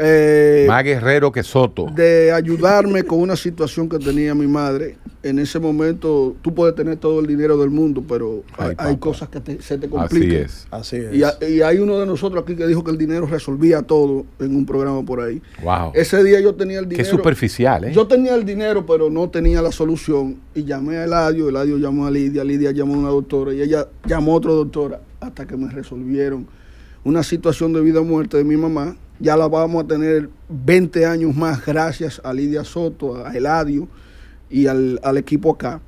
[SPEAKER 3] eh, Más
[SPEAKER 1] guerrero que Soto.
[SPEAKER 3] De ayudarme con una situación que tenía mi madre. En ese momento, tú puedes tener todo el dinero del mundo, pero hay, cosas que se te complican. Así es. Y, hay uno de nosotros aquí que dijo que el dinero resolvía todo en un programa por ahí. Wow. Ese día yo tenía el dinero. Qué superficial, ¿eh? Yo tenía el dinero, pero no tenía la solución. Y llamé a Eladio, Eladio llamó a Lidia, Lidia llamó a una doctora y ella llamó a otra doctora hasta que me resolvieron una situación de vida o muerte de mi mamá ya la vamos a tener 20 años más gracias a Lidia Soto, a Eladio y al, equipo acá.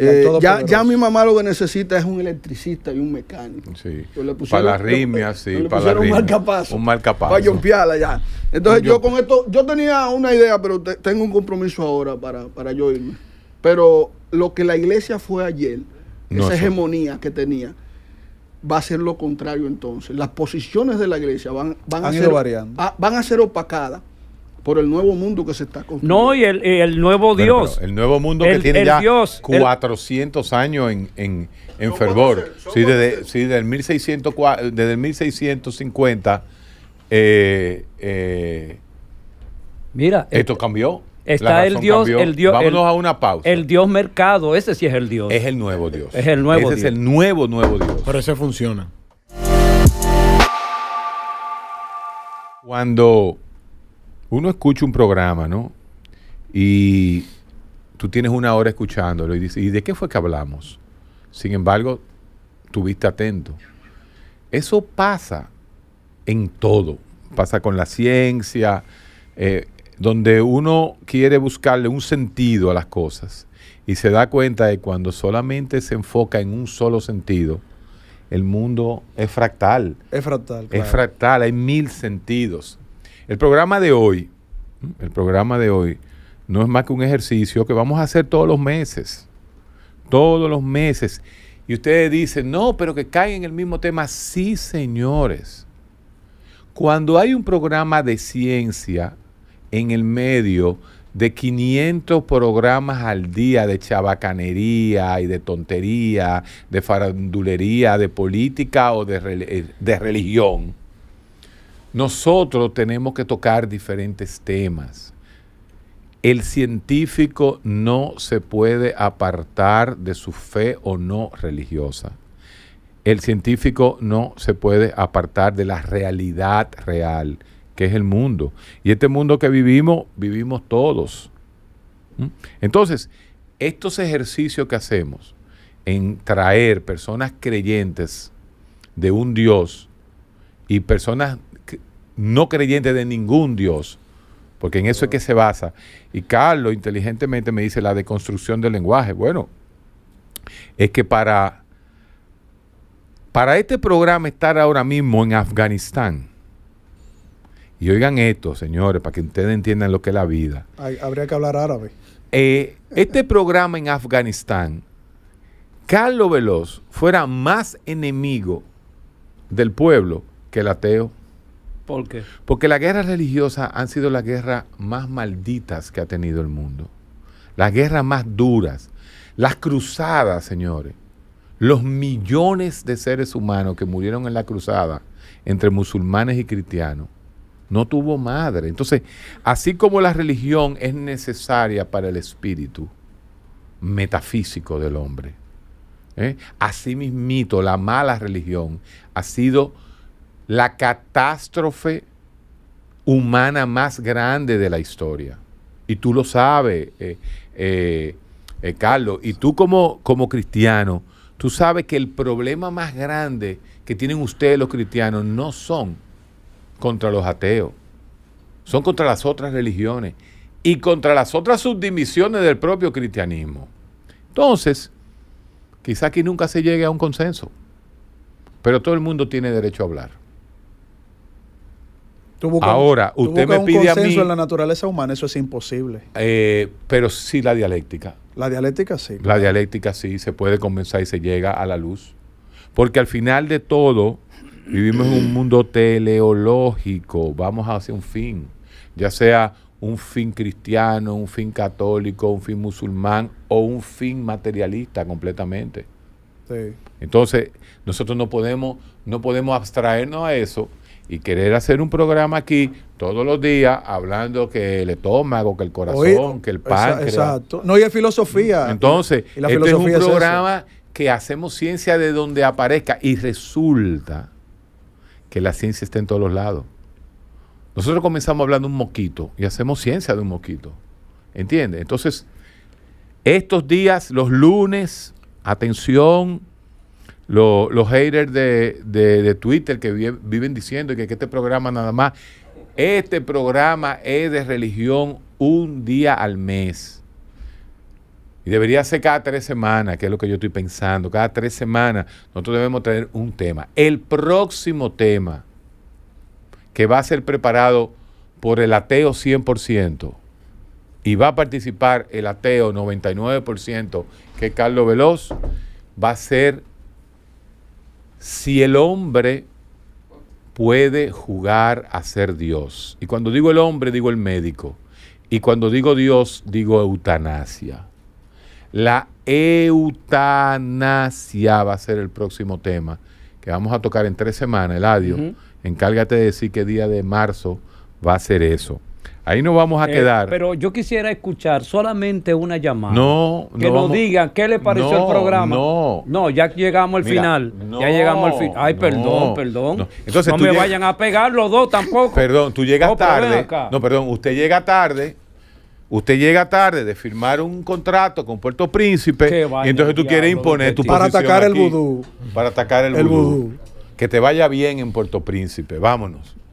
[SPEAKER 3] Eh, ya, ya, mi mamá lo que necesita es un electricista y un mecánico.
[SPEAKER 1] Sí. Para la rimia, eh, sí. Para la rimia. un marcapaso. Un marcapaso. Para
[SPEAKER 3] yompearla ya. Entonces yo, con esto, yo tenía una idea, pero tengo un compromiso ahora para, para yo irme. Pero lo que la iglesia fue ayer, esa hegemonía que tenía, va a ser lo contrario entonces. Las posiciones de la iglesia van, a, ser, ah, van a ser opacadas por el nuevo mundo que se está construyendo.
[SPEAKER 1] No, y el, nuevo Dios. el nuevo mundo que tiene ya Dios, 400 años en, fervor. sí, desde, desde, el 1650. Eh, eh, Mira, esto eh, cambió. Está el Dios, el Dios. Vámonos a una pausa. El Dios mercado, ese sí es el Dios. Es el nuevo Dios. Es el nuevo ese es el nuevo, nuevo Dios. Pero ese funciona. Cuando uno escucha un programa, ¿no? Y tú tienes una hora escuchándolo y dices, ¿y de qué fue que hablamos? Sin embargo, tuviste atento. Eso pasa en todo. Pasa con la ciencia. Eh, donde uno quiere buscarle un sentido a las cosas y se da cuenta de cuando solamente se enfoca en un solo sentido, el mundo es fractal.
[SPEAKER 2] Es fractal. Es
[SPEAKER 1] fractal, hay mil sentidos. El programa de hoy, el programa de hoy, no es más que un ejercicio que vamos a hacer todos los meses. Todos los meses. Y ustedes dicen, no, pero que caen en el mismo tema. Sí, señores. Cuando hay un programa de ciencia, en el medio de 500 programas al día de chabacanería y de tontería, de farandulería, de política o de, eh, de religión, nosotros tenemos que tocar diferentes temas. El científico no se puede apartar de su fe o no religiosa. El científico no se puede apartar de la realidad real que es el mundo. Y este mundo que vivimos, vivimos todos. ¿Mm? Entonces, estos ejercicios que hacemos en traer personas creyentes de un Dios y personas no creyentes de ningún Dios, porque en eso es que se basa. Y Carlos inteligentemente me dice la deconstrucción del lenguaje. Bueno, es que para, para este programa estar ahora mismo en Afganistán, y oigan esto, señores, para que ustedes entiendan lo que es la vida. habría que hablar árabe. Eh, este programa en Afganistán, Carlos Veloz fuera más enemigo del pueblo que el ateo. ¿Por qué? Porque las guerras religiosas han sido las guerras más malditas que ha tenido el mundo. Las guerras más duras. Las cruzadas, señores. Los millones de seres humanos que murieron en la cruzada entre musulmanes y cristianos no tuvo madre. Entonces, así como la religión es necesaria para el espíritu metafísico del hombre, ¿eh? así mismito la mala religión ha sido la catástrofe humana más grande de la historia. Y tú lo sabes, eh, eh, eh, Carlos, y tú como, como cristiano, tú sabes que el problema más grande que tienen ustedes los cristianos no son contra los ateos, son contra las otras religiones y contra las otras subdivisiones del propio cristianismo. Entonces, quizá aquí nunca se llegue a un consenso, pero todo el mundo tiene derecho a hablar.
[SPEAKER 2] Ahora, usted me pide consenso a mí. en la naturaleza humana, eso es imposible.
[SPEAKER 1] Eh, pero sí la dialéctica.
[SPEAKER 2] La dialéctica sí. La
[SPEAKER 1] dialéctica sí, se puede comenzar y se llega a la luz. Porque al final de todo, Vivimos en un mundo teleológico, vamos hacia un fin, ya sea un fin cristiano, un fin católico, un fin musulmán o un fin materialista completamente. Entonces, nosotros no podemos, no podemos abstraernos a eso y querer hacer un programa aquí todos los días hablando que el estómago, que el corazón, que el páncreas. Exacto.
[SPEAKER 2] No, hay filosofía. Mm, entonces, este es un programa
[SPEAKER 1] que hacemos ciencia de donde aparezca y resulta que la ciencia esté en todos los lados. Nosotros comenzamos hablando de un mosquito y hacemos ciencia de un mosquito, ¿Entiendes? Entonces, estos días, los lunes, atención, los haters de, Twitter que viven diciendo que, que este programa nada más, este programa es de religión un día al mes. Y debería ser cada tres semanas, que es lo que yo estoy pensando. Cada tres semanas nosotros debemos tener un tema. El próximo tema que va a ser preparado por el ateo 100% y va a participar el ateo 99%, que es Carlos Veloz, va a ser si el hombre puede jugar a ser Dios. Y cuando digo el hombre, digo el médico. Y cuando digo Dios, digo eutanasia. La eutanasia va a ser el próximo tema que vamos a tocar en tres semanas, El Uh Encárgate de decir qué día de marzo va a ser eso. Ahí nos vamos a eh, quedar.
[SPEAKER 4] Pero yo quisiera escuchar solamente una llamada. No, Que nos digan qué le pareció el programa. No. No, ya llegamos al final. ya llegamos al final. Ay, perdón, perdón. no me vayan a
[SPEAKER 1] pegar los dos tampoco. Perdón, tú llegas tarde. No, perdón, usted llega tarde Usted llega tarde de firmar un contrato con Puerto Príncipe y entonces tú quieres imponer tu para atacar el vudú. Para atacar el, vudú. Que te vaya bien en Puerto Príncipe. Vámonos.